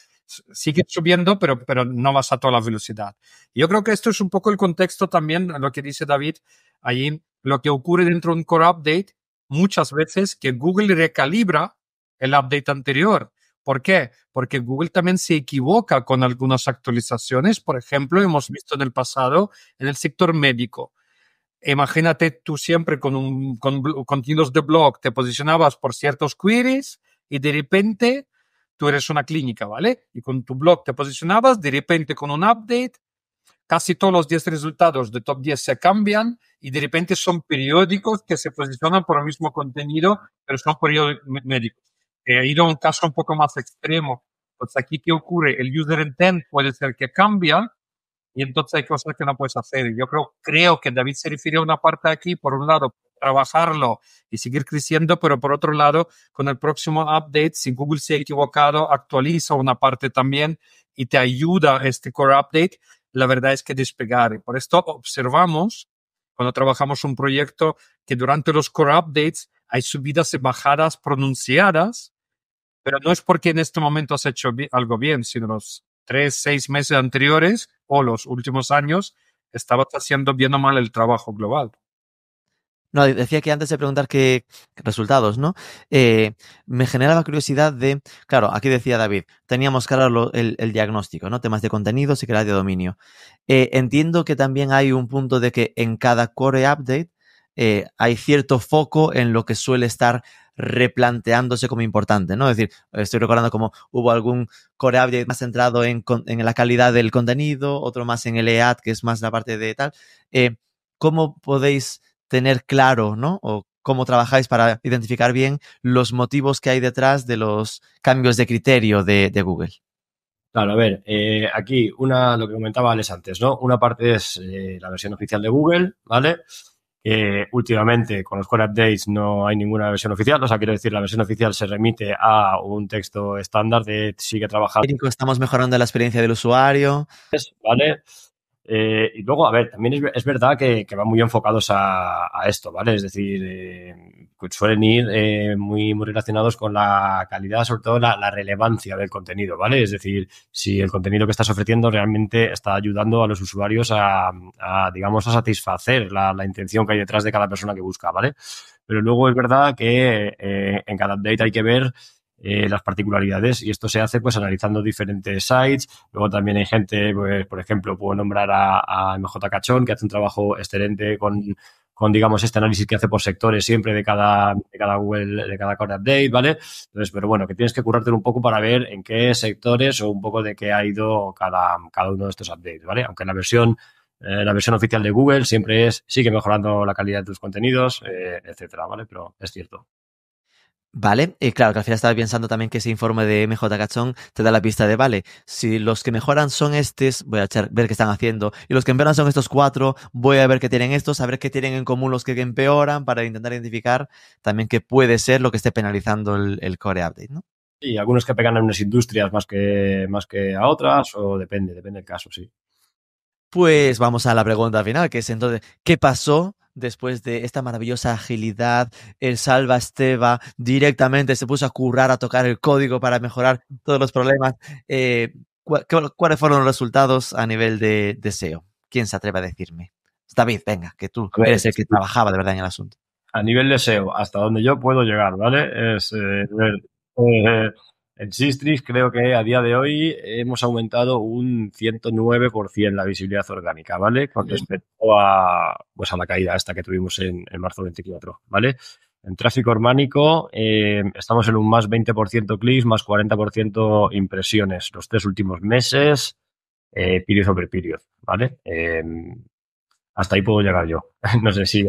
Sigue subiendo, pero, pero no vas a toda la velocidad. Yo creo que esto es un poco el contexto también, lo que dice David, ahí lo que ocurre dentro de un core update, muchas veces que Google recalibra el update anterior. ¿Por qué? Porque Google también se equivoca con algunas actualizaciones. Por ejemplo, hemos visto en el pasado en el sector médico imagínate tú siempre con, un, contenidos de blog, te posicionabas por ciertos queries y de repente tú eres una clínica, ¿vale? Y con tu blog te posicionabas, de repente con un update, casi todos los 10 resultados de top 10 se cambian y de repente son periódicos que se posicionan por el mismo contenido, pero son periódicos médicos. He ido a un caso un poco más extremo. Pues aquí, ¿qué ocurre? El user intent puede ser que cambia, y entonces hay cosas que no puedes hacer. Y yo creo, creo que David se refirió a una parte aquí, por un lado, trabajarlo y seguir creciendo, pero por otro lado, con el próximo update, si Google se ha equivocado, actualiza una parte también y te ayuda este core update, la verdad es que despegar. Y por esto observamos cuando trabajamos un proyecto que durante los core updates hay subidas y bajadas pronunciadas, pero no es porque en este momento has hecho algo bien, sino los tres, seis meses anteriores o los últimos años, estaba haciendo bien mal el trabajo global. No, decía que antes de preguntar qué resultados, ¿no? Eh, me generaba curiosidad de, claro, aquí decía David, teníamos claro el, el, diagnóstico, ¿no? Temas de contenido y era de dominio. Eh, entiendo que también hay un punto de que en cada core update eh, hay cierto foco en lo que suele estar replanteándose como importante, ¿no? Es decir, estoy recordando como hubo algún core más centrado en, la calidad del contenido, otro más en el EAD, que es más la parte de tal. Eh, ¿Cómo podéis tener claro, ¿no? O cómo trabajáis para identificar bien los motivos que hay detrás de los cambios de criterio de, Google. Claro, a ver, eh, aquí una, lo que comentaba Alex antes, ¿no? Una parte es eh, la versión oficial de Google, ¿vale? Eh, últimamente con los core updates no hay ninguna versión oficial, o sea, quiero decir, la versión oficial se remite a un texto estándar de sigue trabajando. Estamos mejorando la experiencia del usuario. ¿Vale? Eh, y luego, a ver, también es, verdad que, van muy enfocados a, esto, ¿vale? Es decir, eh, suelen ir eh, muy, muy relacionados con la calidad, sobre todo la, relevancia del contenido, ¿vale? Es decir, si el contenido que estás ofreciendo realmente está ayudando a los usuarios a, digamos, a satisfacer la, la intención que hay detrás de cada persona que busca, ¿vale? Pero luego es verdad que en cada update hay que ver eh, las particularidades y esto se hace pues analizando diferentes sites. Luego también hay gente, pues, por ejemplo, puedo nombrar a, MJ Cachón que hace un trabajo excelente con, con, digamos, este análisis que hace por sectores siempre de cada, de cada Google, de cada Core Update, ¿vale? Entonces, pero bueno, que tienes que currártelo un poco para ver en qué sectores o un poco de qué ha ido cada, cada uno de estos updates, ¿vale? Aunque la versión eh, la versión oficial de Google siempre es sigue mejorando la calidad de tus contenidos, eh, etcétera, ¿vale? Pero es cierto. Vale, y eh, claro, que al final estaba pensando también que ese informe de MJ Cachón te da la pista de, vale, si los que mejoran son estos, voy a ver qué están haciendo, y los que empeoran son estos cuatro, voy a ver qué tienen estos, a ver qué tienen en común los que empeoran para intentar identificar también qué puede ser lo que esté penalizando el, core update, ¿no? Sí, algunos que pegan a unas industrias más que, más que a otras, o depende, depende del caso, sí. Pues vamos a la pregunta final, que es entonces, ¿qué pasó después de esta maravillosa agilidad, el Salva Esteba directamente se puso a currar, a tocar el código para mejorar todos los problemas. Eh, ¿Cuáles fueron los resultados a nivel de deseo? ¿Quién se atreve a decirme? David, venga, que tú eres el que trabajaba de verdad en el asunto. A nivel de deseo, hasta donde yo puedo llegar, ¿vale? Es, eh, en Sistrix creo que a día de hoy hemos aumentado un 109% la visibilidad orgánica, ¿vale? Con respecto a, pues a la caída esta que tuvimos en, en marzo 24, ¿vale? En tráfico orgánico eh, estamos en un más 20% clics, más 40% impresiones los tres últimos meses, eh, period over period, ¿vale? Em, hasta ahí puedo llegar yo. no sé si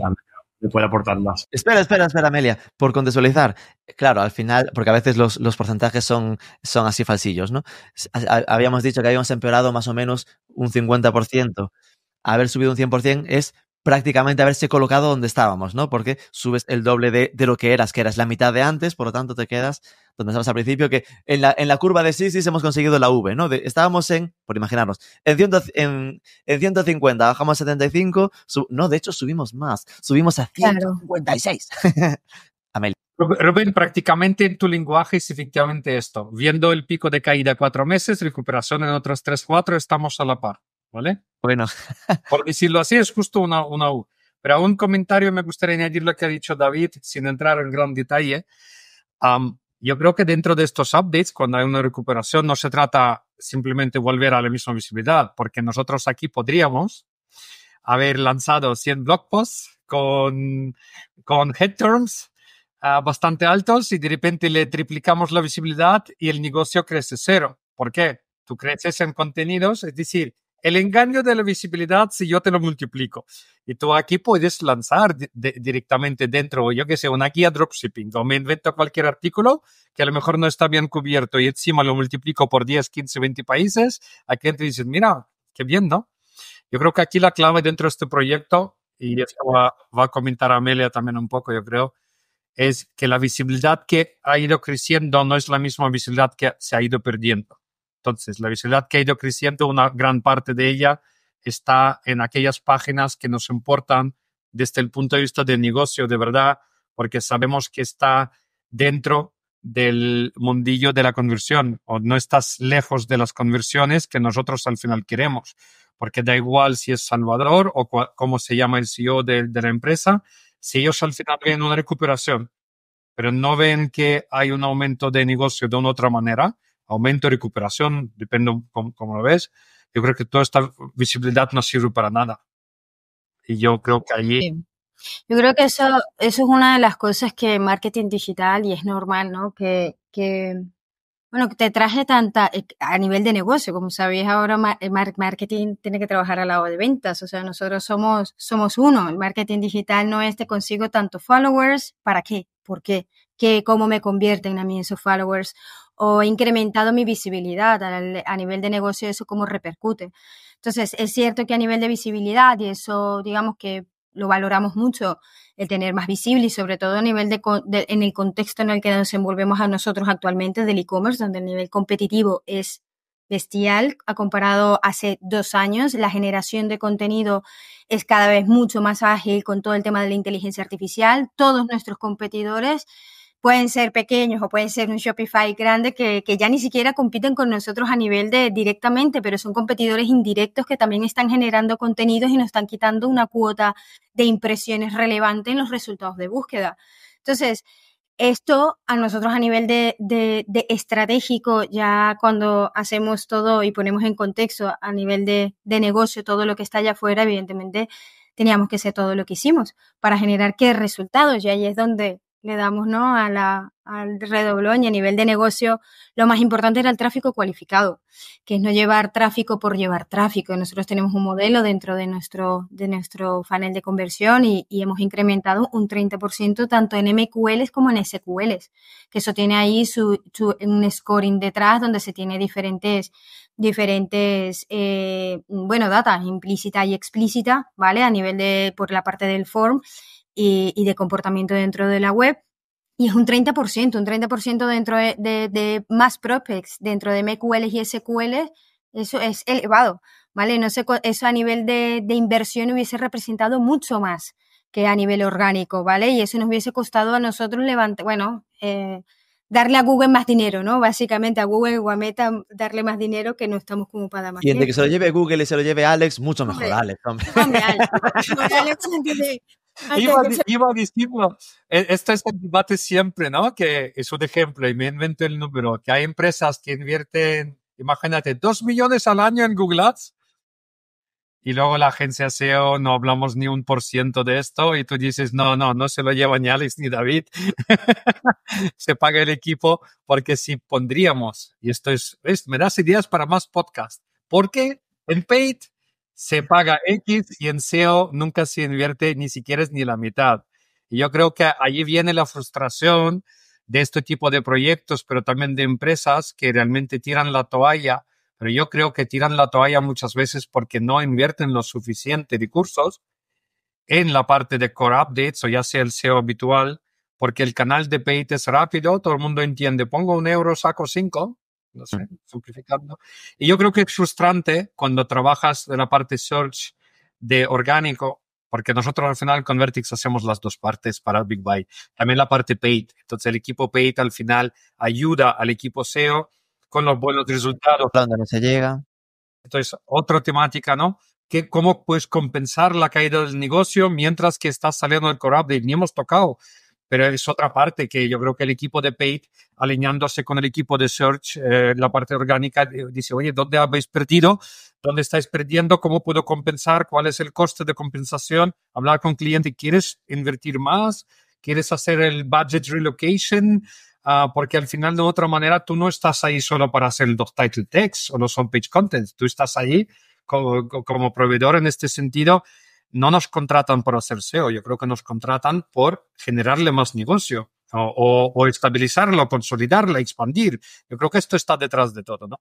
me puede aportar más. Espera, espera, espera, Amelia, por contextualizar. Claro, al final, porque a veces los, los porcentajes son, son así falsillos, ¿no? Habíamos dicho que habíamos empeorado más o menos un 50%. Haber subido un 100% es prácticamente haberse colocado donde estábamos, ¿no? Porque subes el doble de, lo que eras, que eras la mitad de antes, por lo tanto te quedas donde estabas al principio, que en la, en la curva de Sisis hemos conseguido la V, ¿no? estábamos en, por imaginarnos, en, en, 150, bajamos a 75, no, de hecho subimos más, subimos a 156. Rubén, prácticamente en tu lenguaje es efectivamente esto. Viendo el pico de caída cuatro meses, recuperación en otros tres, cuatro, estamos a la par. ¿vale? Bueno. Por decirlo así, es justo una, una U. Pero a un comentario me gustaría añadir lo que ha dicho David, sin entrar en gran detalle. yo creo que dentro de estos updates, cuando hay una recuperación, no se trata simplemente volver a la misma visibilidad, porque nosotros aquí podríamos haber lanzado 100 blog posts con, con head terms ah, bastante altos y de repente le triplicamos la visibilidad y el negocio crece cero. ¿Por qué? Tú creces en contenidos, es decir, el engaño de la visibilidad si yo te lo multiplico. Y tú aquí puedes lanzar directamente dentro, yo que sé, una guía dropshipping, o me invento cualquier artículo que a lo mejor no está bien cubierto y encima lo multiplico por 10, 15, 20 países, aquí te dicen, mira, qué bien, ¿no? Yo creo que aquí la clave dentro de este proyecto, y esto va, va a comentar Amelia también un poco, yo creo, es que la visibilidad que ha ido creciendo no es la misma visibilidad que se ha ido perdiendo. Entonces, la visibilidad que ha ido creciendo, una gran parte de ella está en aquellas páginas que nos importan desde el punto de vista del negocio, de verdad, porque sabemos que está dentro del mundillo de la conversión o no estás lejos de las conversiones que nosotros al final queremos, porque da igual si es Salvador o cómo se llama el CEO de, la empresa, si ellos al final ven una recuperación, pero no ven que hay un aumento de negocio de una otra manera, aumento, recuperación, depende cómo, lo ves. Yo creo que toda esta visibilidad no sirve para nada. Y yo creo que allí... Yo creo que eso, eso es una de las cosas que marketing digital, y es normal, ¿no? Que, que bueno, te traje tanta eh, a nivel de negocio, como sabéis ahora el eh, marketing tiene que trabajar al lado de ventas, o sea, nosotros somos somos uno, el marketing digital no es te consigo tantos followers, ¿para qué? ¿Por qué? ¿Qué cómo me convierten a mí esos followers? o incrementado mi visibilidad a, nivel de negocio, eso cómo repercute. Entonces, es cierto que a nivel de visibilidad, y eso digamos que lo valoramos mucho, el tener más visible y sobre todo a nivel de, en el contexto en el que nos envolvemos a nosotros actualmente del e-commerce, donde el nivel competitivo es bestial, ha comparado hace dos años, la generación de contenido es cada vez mucho más ágil con todo el tema de la inteligencia artificial, todos nuestros competidores pueden ser pequeños o pueden ser un Shopify grande que, que, ya ni siquiera compiten con nosotros a nivel de directamente, pero son competidores indirectos que también están generando contenidos y nos están quitando una cuota de impresiones relevante en los resultados de búsqueda. Entonces, esto a nosotros a nivel de, de, estratégico, ya cuando hacemos todo y ponemos en contexto a nivel de, de negocio todo lo que está allá afuera, evidentemente teníamos que hacer todo lo que hicimos para generar qué resultados. Y ahí es donde le damos ¿no? a la, al redoblón y a nivel de negocio, lo más importante era el tráfico cualificado, que es no llevar tráfico por llevar tráfico. Nosotros tenemos un modelo dentro de nuestro, de nuestro funnel de conversión y, hemos incrementado un 30% tanto en MQLs como en SQLs, que eso tiene ahí su, un scoring detrás donde se tiene diferentes diferentes, eh, bueno, data implícita y explícita, ¿vale? A nivel de, por la parte del form y, de comportamiento dentro de la web. Y es un 30%, un 30% dentro de, de, de, más prospects, dentro de MQL y SQL eso es elevado, ¿vale? No sé, eso a nivel de, inversión hubiese representado mucho más que a nivel orgánico, ¿vale? Y eso nos hubiese costado a nosotros levantar, bueno, eh, darle a Google más dinero, ¿no? Básicamente a Google o a Meta darle más dinero que no estamos como para más. Y entre que se lo lleve Google y se lo lleve Alex, mucho mejor Alex, hombre. hombre Alex, Alex, Iba, iba, a decirlo, este es el debate siempre, ¿no? Que es un ejemplo y me invento el número, que hay empresas que invierten, imagínate, dos millones al año en Google Ads y luego la agencia SEO no hablamos ni un por ciento de esto y tú dices, no, no, no se lo lleva ni ni David, se paga el equipo porque si pondríamos, y esto es, es me das ideas para más podcast, qué? en paid se paga X y en SEO nunca se invierte ni siquiera es ni la mitad. Y yo creo que allí viene la frustración de este tipo de proyectos, pero también de empresas que realmente tiran la toalla, pero yo creo que tiran la toalla muchas veces porque no invierten lo suficiente de cursos en la parte de core updates o ya sea el SEO habitual, porque el canal de paid es rápido, todo el mundo entiende, pongo un euro, saco cinco, simplificando. Y yo creo que es frustrante cuando trabajas de la parte search de orgánico, porque nosotros al final con Vertix hacemos las dos partes para Big Buy. También la parte paid. Entonces el equipo paid al final ayuda al equipo SEO con los buenos resultados. Donde se llega. Entonces, otra temática, ¿no? Que cómo puedes compensar la caída del negocio mientras que estás saliendo del core update. Ni hemos tocado pero es otra parte que yo creo que el equipo de Paid, alineándose con el equipo de Search, eh, la parte orgánica, eh, dice, oye, ¿dónde habéis perdido? ¿Dónde estáis perdiendo? ¿Cómo puedo compensar? ¿Cuál es el coste de compensación? Hablar con cliente, ¿quieres invertir más? ¿Quieres hacer el budget relocation? Ah, porque al final, de otra manera, tú no estás ahí solo para hacer los title text o los on-page contents, tú estás ahí como, como proveedor en este sentido no nos contratan por hacer SEO, yo creo que nos contratan por generarle más negocio. O, o, estabilizarlo, consolidarlo, expandir. Yo creo que esto está detrás de todo, ¿no?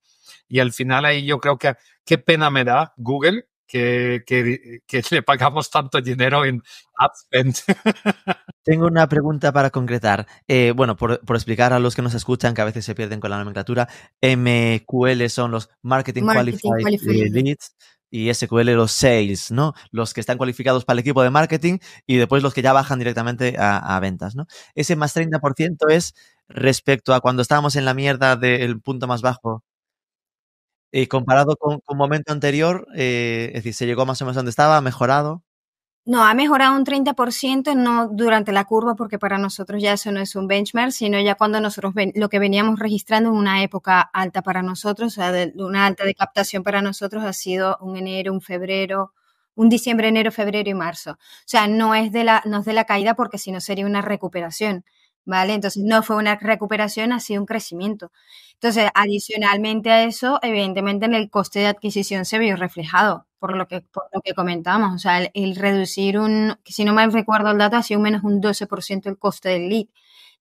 Y al final ahí yo creo que qué pena me da Google que, que, le pagamos tanto dinero en AdSpend. Tengo una pregunta para concretar. Eh, bueno, por, explicar a los que nos escuchan, que a veces se pierden con la nomenclatura, MQL son los Marketing, eh, Qualified, Leads y SQL los sales, ¿no? Los que están cualificados para el equipo de marketing y después los que ya bajan directamente a, ventas, ¿no? Ese más 30% es respecto a cuando estábamos en la mierda del punto más bajo. Y comparado con, un momento anterior, eh, es decir, se llegó más o menos donde estaba, mejorado. No, ha mejorado un 30%, no durante la curva, porque para nosotros ya eso no es un benchmark, sino ya cuando nosotros lo que veníamos registrando en una época alta para nosotros, o sea, de, una alta de captación para nosotros ha sido un enero, un febrero, un diciembre, enero, febrero y marzo. O sea, no es de la, no es de la caída porque si no sería una recuperación. ¿vale? Entonces no fue una recuperación, ha sido un crecimiento. Entonces, adicionalmente a eso, evidentemente en el coste de adquisición se vio reflejado, por lo que, por lo que comentamos. O sea, el, reducir un, si no me recuerdo el dato, ha sido menos un 12% el coste del lead,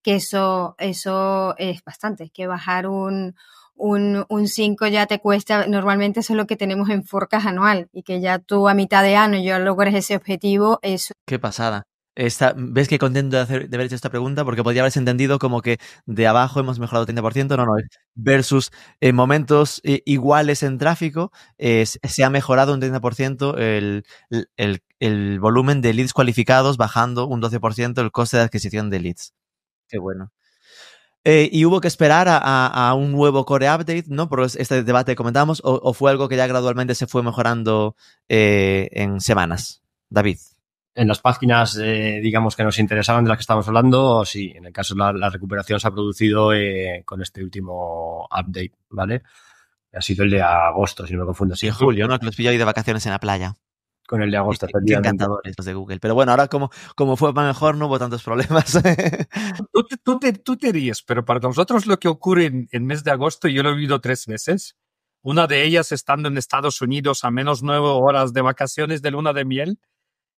que eso, eso es bastante, que bajar un, 5 ya te cuesta, normalmente eso es lo que tenemos en Forcas anual y que ya tú a mitad de año ya logres ese objetivo. Eso. Qué pasada. ¿Ves que contento de, hacer, haber hecho esta pregunta? Porque podría haberse entendido como que de abajo hemos mejorado 30%, no, no, versus en eh, momentos eh, iguales en tráfico, se ha mejorado un 30% el, volumen de leads cualificados, bajando un 12% el coste de adquisición de leads. Qué bueno. Eh, y hubo que esperar a, un nuevo core update, ¿no? Por este debate que comentamos, o fue algo que ya gradualmente se fue mejorando en semanas. David en las páginas, eh, digamos, que nos interesaban de las que estamos hablando, sí, en el caso la, la recuperación se ha producido eh, con este último update, ¿vale? Ha sido el de agosto, si no me confundo. Sí, julio, ¿no? Que los pillo ahí de vacaciones en la playa. Con el de agosto, encantadores los de Google. Pero bueno, ahora como, como fue para mejor, no hubo tantos problemas. tú, te, tú, tú, ríes, pero para nosotros lo que ocurre en el mes de agosto, yo lo he vivido tres veces. Una de ellas estando en Estados Unidos a menos nueve horas de vacaciones de luna de miel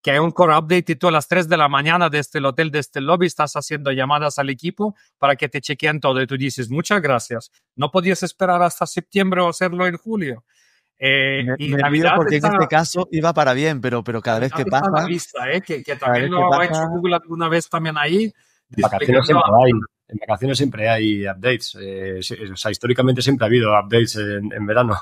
que hay un core update y tú a las 3 de la mañana desde este, el hotel, desde el este lobby, estás haciendo llamadas al equipo para que te chequen todo y tú dices, muchas gracias. No podías esperar hasta septiembre o hacerlo en julio. Eh, y porque en este caso iba para bien, pero, pero cada vez que pasa... Eh, que, también lo ha hecho Google alguna vez también ahí. En vacaciones, siempre hay, updates. Eh, históricamente siempre ha habido updates en verano.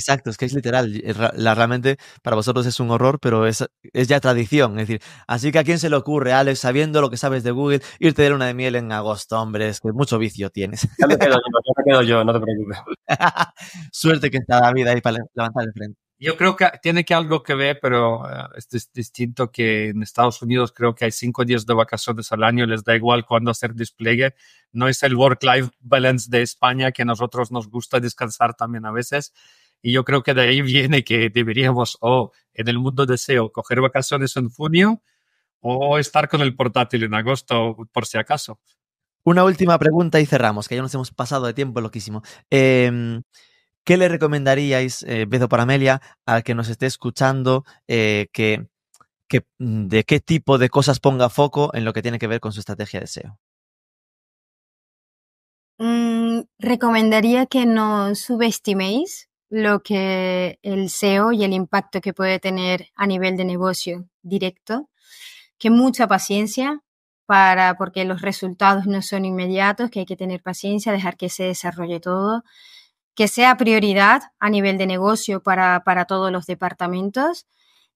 Exacto, es que es literal. La, realmente para vosotros es un horror, pero es, es ya tradición. Es decir, así que a quién se le ocurre, Alex, sabiendo lo que sabes de Google, irte de luna de miel en agosto, hombre, es que mucho vicio tienes. Ya me quedo yo, ya me quedo yo, no te preocupes. Suerte que está David ahí para levantar el frente. Yo creo que tiene que algo que ver, pero eh, es, distinto que en Estados Unidos creo que hay cinco días de vacaciones al año, les da igual cuándo hacer despliegue. No es el work-life balance de España que a nosotros nos gusta descansar también a veces. Y yo creo que de ahí viene que deberíamos, o en el mundo deseo, coger vacaciones en junio o estar con el portátil en agosto, por si acaso. Una última pregunta y cerramos, que ya nos hemos pasado de tiempo loquísimo. Em, ¿Qué le recomendaríais, eh, para Amelia, al que nos esté escuchando, eh, que, mm, de qué tipo de cosas ponga foco en lo que tiene que ver con su estrategia de SEO? Mm, recomendaría que no subestiméis lo que el SEO y el impacto que puede tener a nivel de negocio directo, que mucha paciencia para porque los resultados no son inmediatos, que hay que tener paciencia, dejar que se desarrolle todo, que sea prioridad a nivel de negocio para, para todos los departamentos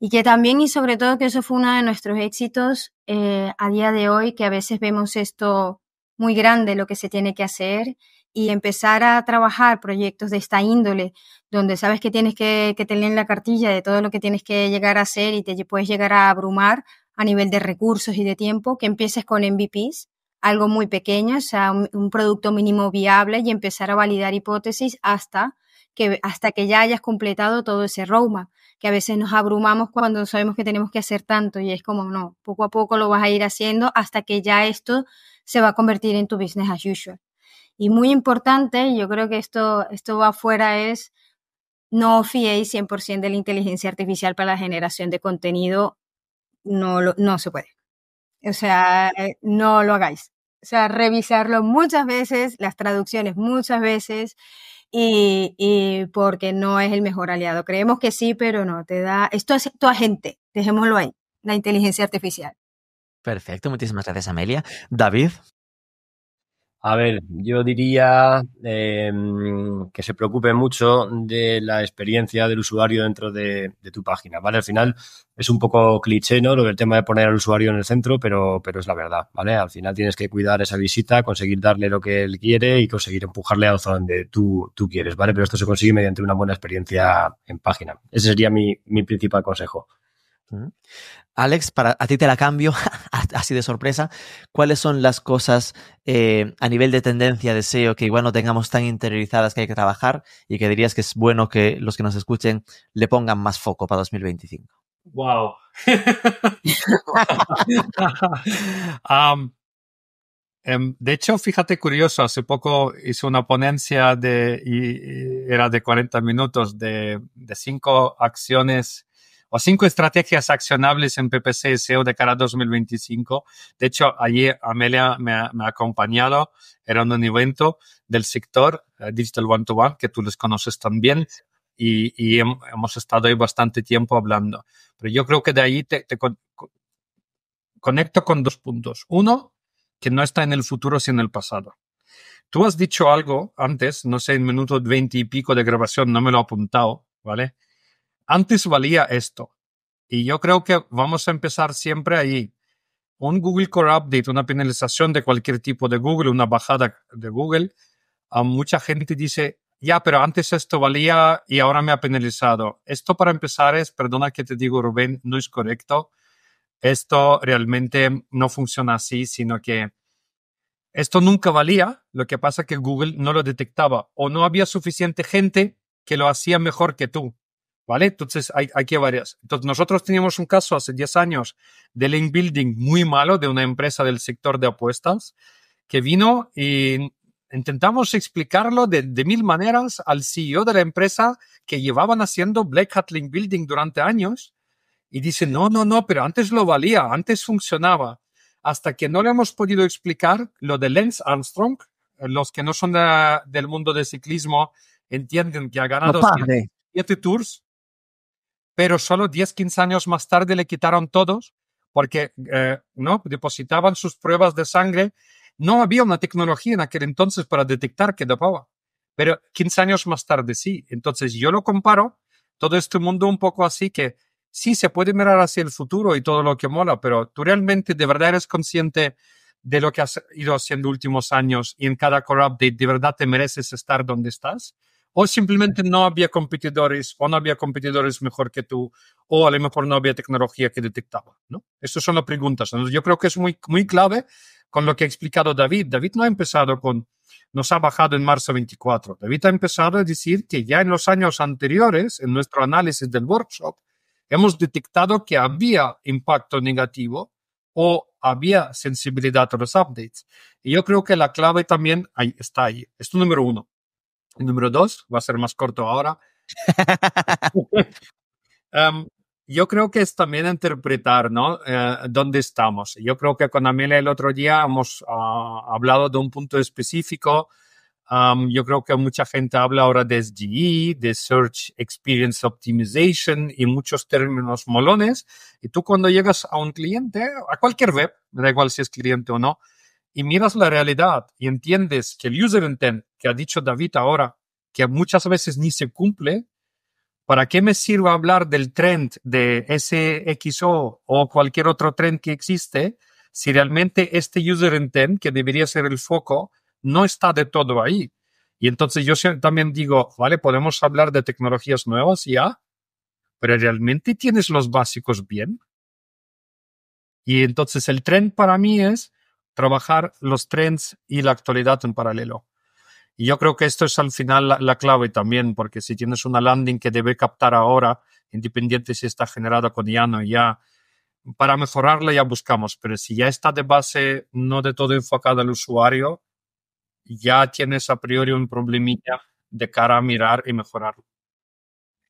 y que también y sobre todo que eso fue uno de nuestros éxitos eh, a día de hoy, que a veces vemos esto muy grande lo que se tiene que hacer y empezar a trabajar proyectos de esta índole, donde sabes que tienes que, tener tener la cartilla de todo lo que tienes que llegar a hacer y te puedes llegar a abrumar a nivel de recursos y de tiempo, que empieces con MVPs, algo muy pequeño, o sea, un, producto mínimo viable y empezar a validar hipótesis hasta que, hasta que ya hayas completado todo ese roadmap, que a veces nos abrumamos cuando sabemos que tenemos que hacer tanto y es como, no, poco a poco lo vas a ir haciendo hasta que ya esto se va a convertir en tu business as usual. Y muy importante, yo creo que esto, esto va afuera, es no fiéis 100% de la inteligencia artificial para la generación de contenido, no, no se puede. O sea, eh, no lo hagáis. O sea, revisarlo muchas veces, las traducciones muchas veces, y, y, porque no es el mejor aliado. Creemos que sí, pero no, te da, esto es tu agente, dejémoslo ahí, la inteligencia artificial. Perfecto, muchísimas gracias Amelia. David, a ver, yo diría em, que se preocupe mucho de la experiencia del usuario dentro de, tu página, ¿vale? Al final es un poco cliché, ¿no? Lo del tema de poner al usuario en el centro, pero, pero es la verdad, ¿vale? Al final tienes que cuidar esa visita, conseguir darle lo que él quiere y conseguir empujarle a donde tú, quieres, ¿vale? Pero esto se consigue mediante una buena experiencia en página. Ese sería mi principal consejo. Alex, a ti te la cambio, así de sorpresa. ¿Cuáles son las cosas eh, a nivel de tendencia, de deseo, que igual no tengamos tan interiorizadas que hay que trabajar y que dirías que es bueno que los que nos escuchen le pongan más foco para 2025? Wow. Em, de hecho, fíjate curioso, hace poco hice una ponencia de, y, era de 40 minutos de, de cinco acciones o cinco estrategias accionables en PPC SEO de cara a 2025. De hecho, allí Amelia me ha, acompañado, era un evento del sector eh, Digital One to One, que tú les conoces también. Y, hemos estado ahí bastante tiempo hablando. Pero yo creo que de ahí te, conecto con dos puntos. Uno, que no está en el futuro, sino en el pasado. Tú has dicho algo antes, no sé, en minuto veinte y pico de grabación, no me lo he apuntado, ¿vale? Antes valía esto. Y yo creo que vamos a empezar siempre ahí. Un Google Core Update, una penalización de cualquier tipo de Google, una bajada de Google. A mucha gente dice, ya, pero antes esto valía y ahora me ha penalizado. Esto para empezar es, perdona que te digo Rubén, no es correcto. Esto realmente no funciona así, sino que esto nunca valía. Lo que pasa es que Google no lo detectaba o no había suficiente gente que lo hacía mejor que tú. ¿Vale? Entonces hay, aquí varias. Entonces nosotros teníamos un caso hace 10 años de link building muy malo de una empresa del sector de apuestas que vino y intentamos explicarlo de, de mil maneras al CEO de la empresa que llevaban haciendo Black Hat Link Building durante años y dice, no, no, no, pero antes lo valía, antes funcionaba. Hasta que no le hemos podido explicar lo de Lance Armstrong, eh, los que no son del mundo del ciclismo entienden que ha ganado siete tours pero solo 10, 15 años más tarde le quitaron todos porque eh, no depositaban sus pruebas de sangre. No había una tecnología en aquel entonces para detectar que dopaba, pero 15 años más tarde sí. Entonces yo lo comparo, todo este mundo un poco así que sí se puede mirar hacia el futuro y todo lo que mola, pero tú realmente de verdad eres consciente de lo que has ido haciendo últimos años y en cada core update de verdad te mereces estar donde estás o simplemente no había competidores o no había competidores mejor que tú o a lo mejor no había tecnología que detectaba, ¿no? Estas son las preguntas. Yo creo que es muy, muy clave con lo que ha explicado David. David no ha empezado con, nos ha bajado en marzo 24. David ha empezado a decir que ya en los años anteriores, en nuestro análisis del workshop, hemos detectado que había impacto negativo o había sensibilidad a los updates. Y yo creo que la clave también ahí, está ahí. Esto número uno número dos, va a ser más corto ahora. Em, yo creo que es también interpretar, ¿no? Eh, ¿Dónde estamos? Yo creo que con Amelia el otro día hemos ah, hablado de un punto específico. Em, yo creo que mucha gente habla ahora de SGE, de Search Experience Optimization y muchos términos molones. Y tú cuando llegas a un cliente, a cualquier web, me da igual si es cliente o no, y miras la realidad y entiendes que el user intent que ha dicho David ahora, que muchas veces ni se cumple, ¿para qué me sirve hablar del trend de SXO o cualquier otro trend que existe si realmente este user intent, que debería ser el foco, no está de todo ahí? Y entonces yo también digo, vale, podemos hablar de tecnologías nuevas ya, pero ¿realmente tienes los básicos bien? Y entonces el trend para mí es trabajar los trends y la actualidad en paralelo. Y yo creo que esto es al final la, clave también, porque si tienes una landing que debe captar ahora, independiente si está generada con IAN o ya, para mejorarla ya buscamos, pero si ya está de base no de todo enfocada al usuario, ya tienes a priori un problemilla de cara a mirar y mejorarlo.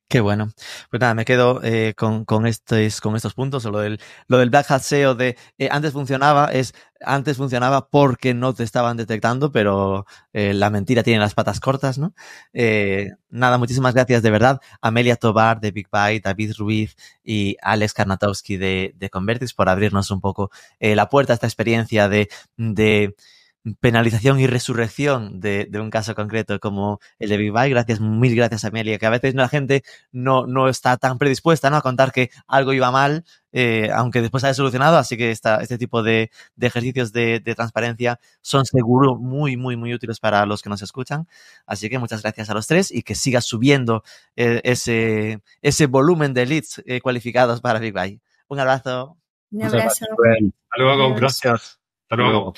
Qué bueno. Pues nada, me quedo eh, con, con, estos, con estos puntos. Lo del, lo del Black Hat SEO de eh, antes funcionaba, es antes funcionaba porque no te estaban detectando, pero eh, la mentira tiene las patas cortas, ¿no? nada, muchísimas gracias de verdad. Amelia Tobar de Big Byte, David Ruiz y Alex Karnatowski de, de Convertis por abrirnos un poco la puerta a esta experiencia de, de penalización y resurrección de, un caso concreto como el de Big Gracias, mil gracias Amelia, que a veces la gente no, no está tan predispuesta a contar que algo iba mal, eh, aunque después haya solucionado, así que este tipo de, ejercicios de, transparencia son seguro muy, muy, muy útiles para los que nos escuchan. Así que muchas gracias a los tres y que siga subiendo eh, ese, ese volumen de leads eh, cualificados para Big Un abrazo. Un abrazo. Hasta luego, gracias. Hasta luego.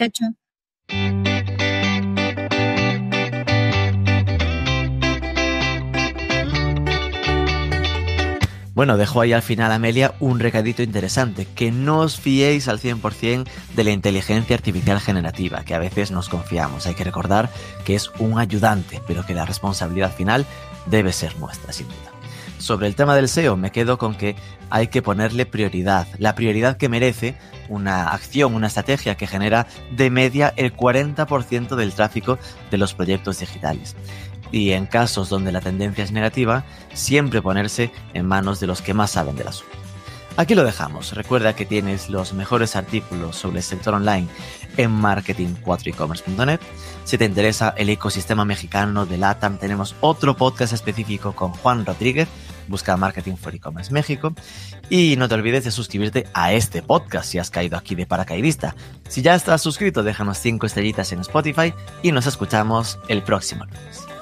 Bueno, dejo ahí al final, Amelia, un recadito interesante, que no os fiéis al 100% de la inteligencia artificial generativa, que a veces nos confiamos. Hay que recordar que es un ayudante, pero que la responsabilidad final debe ser nuestra, sin duda. Sobre el tema del SEO, me quedo con que hay que ponerle prioridad, la prioridad que merece una acción, una estrategia que genera de media el 40% del tráfico de los proyectos digitales. Y en casos donde la tendencia es negativa, siempre ponerse en manos de los que más saben del asunto. Aquí lo dejamos. Recuerda que tienes los mejores artículos sobre el sector online en marketing4ecommerce.net. Si te interesa el ecosistema mexicano de LATAM, tenemos otro podcast específico con Juan Rodríguez. Busca Marketing for E-Commerce México. Y no te olvides de suscribirte a este podcast si has caído aquí de paracaidista. Si ya estás suscrito, déjanos 5 estrellitas en Spotify y nos escuchamos el próximo lunes.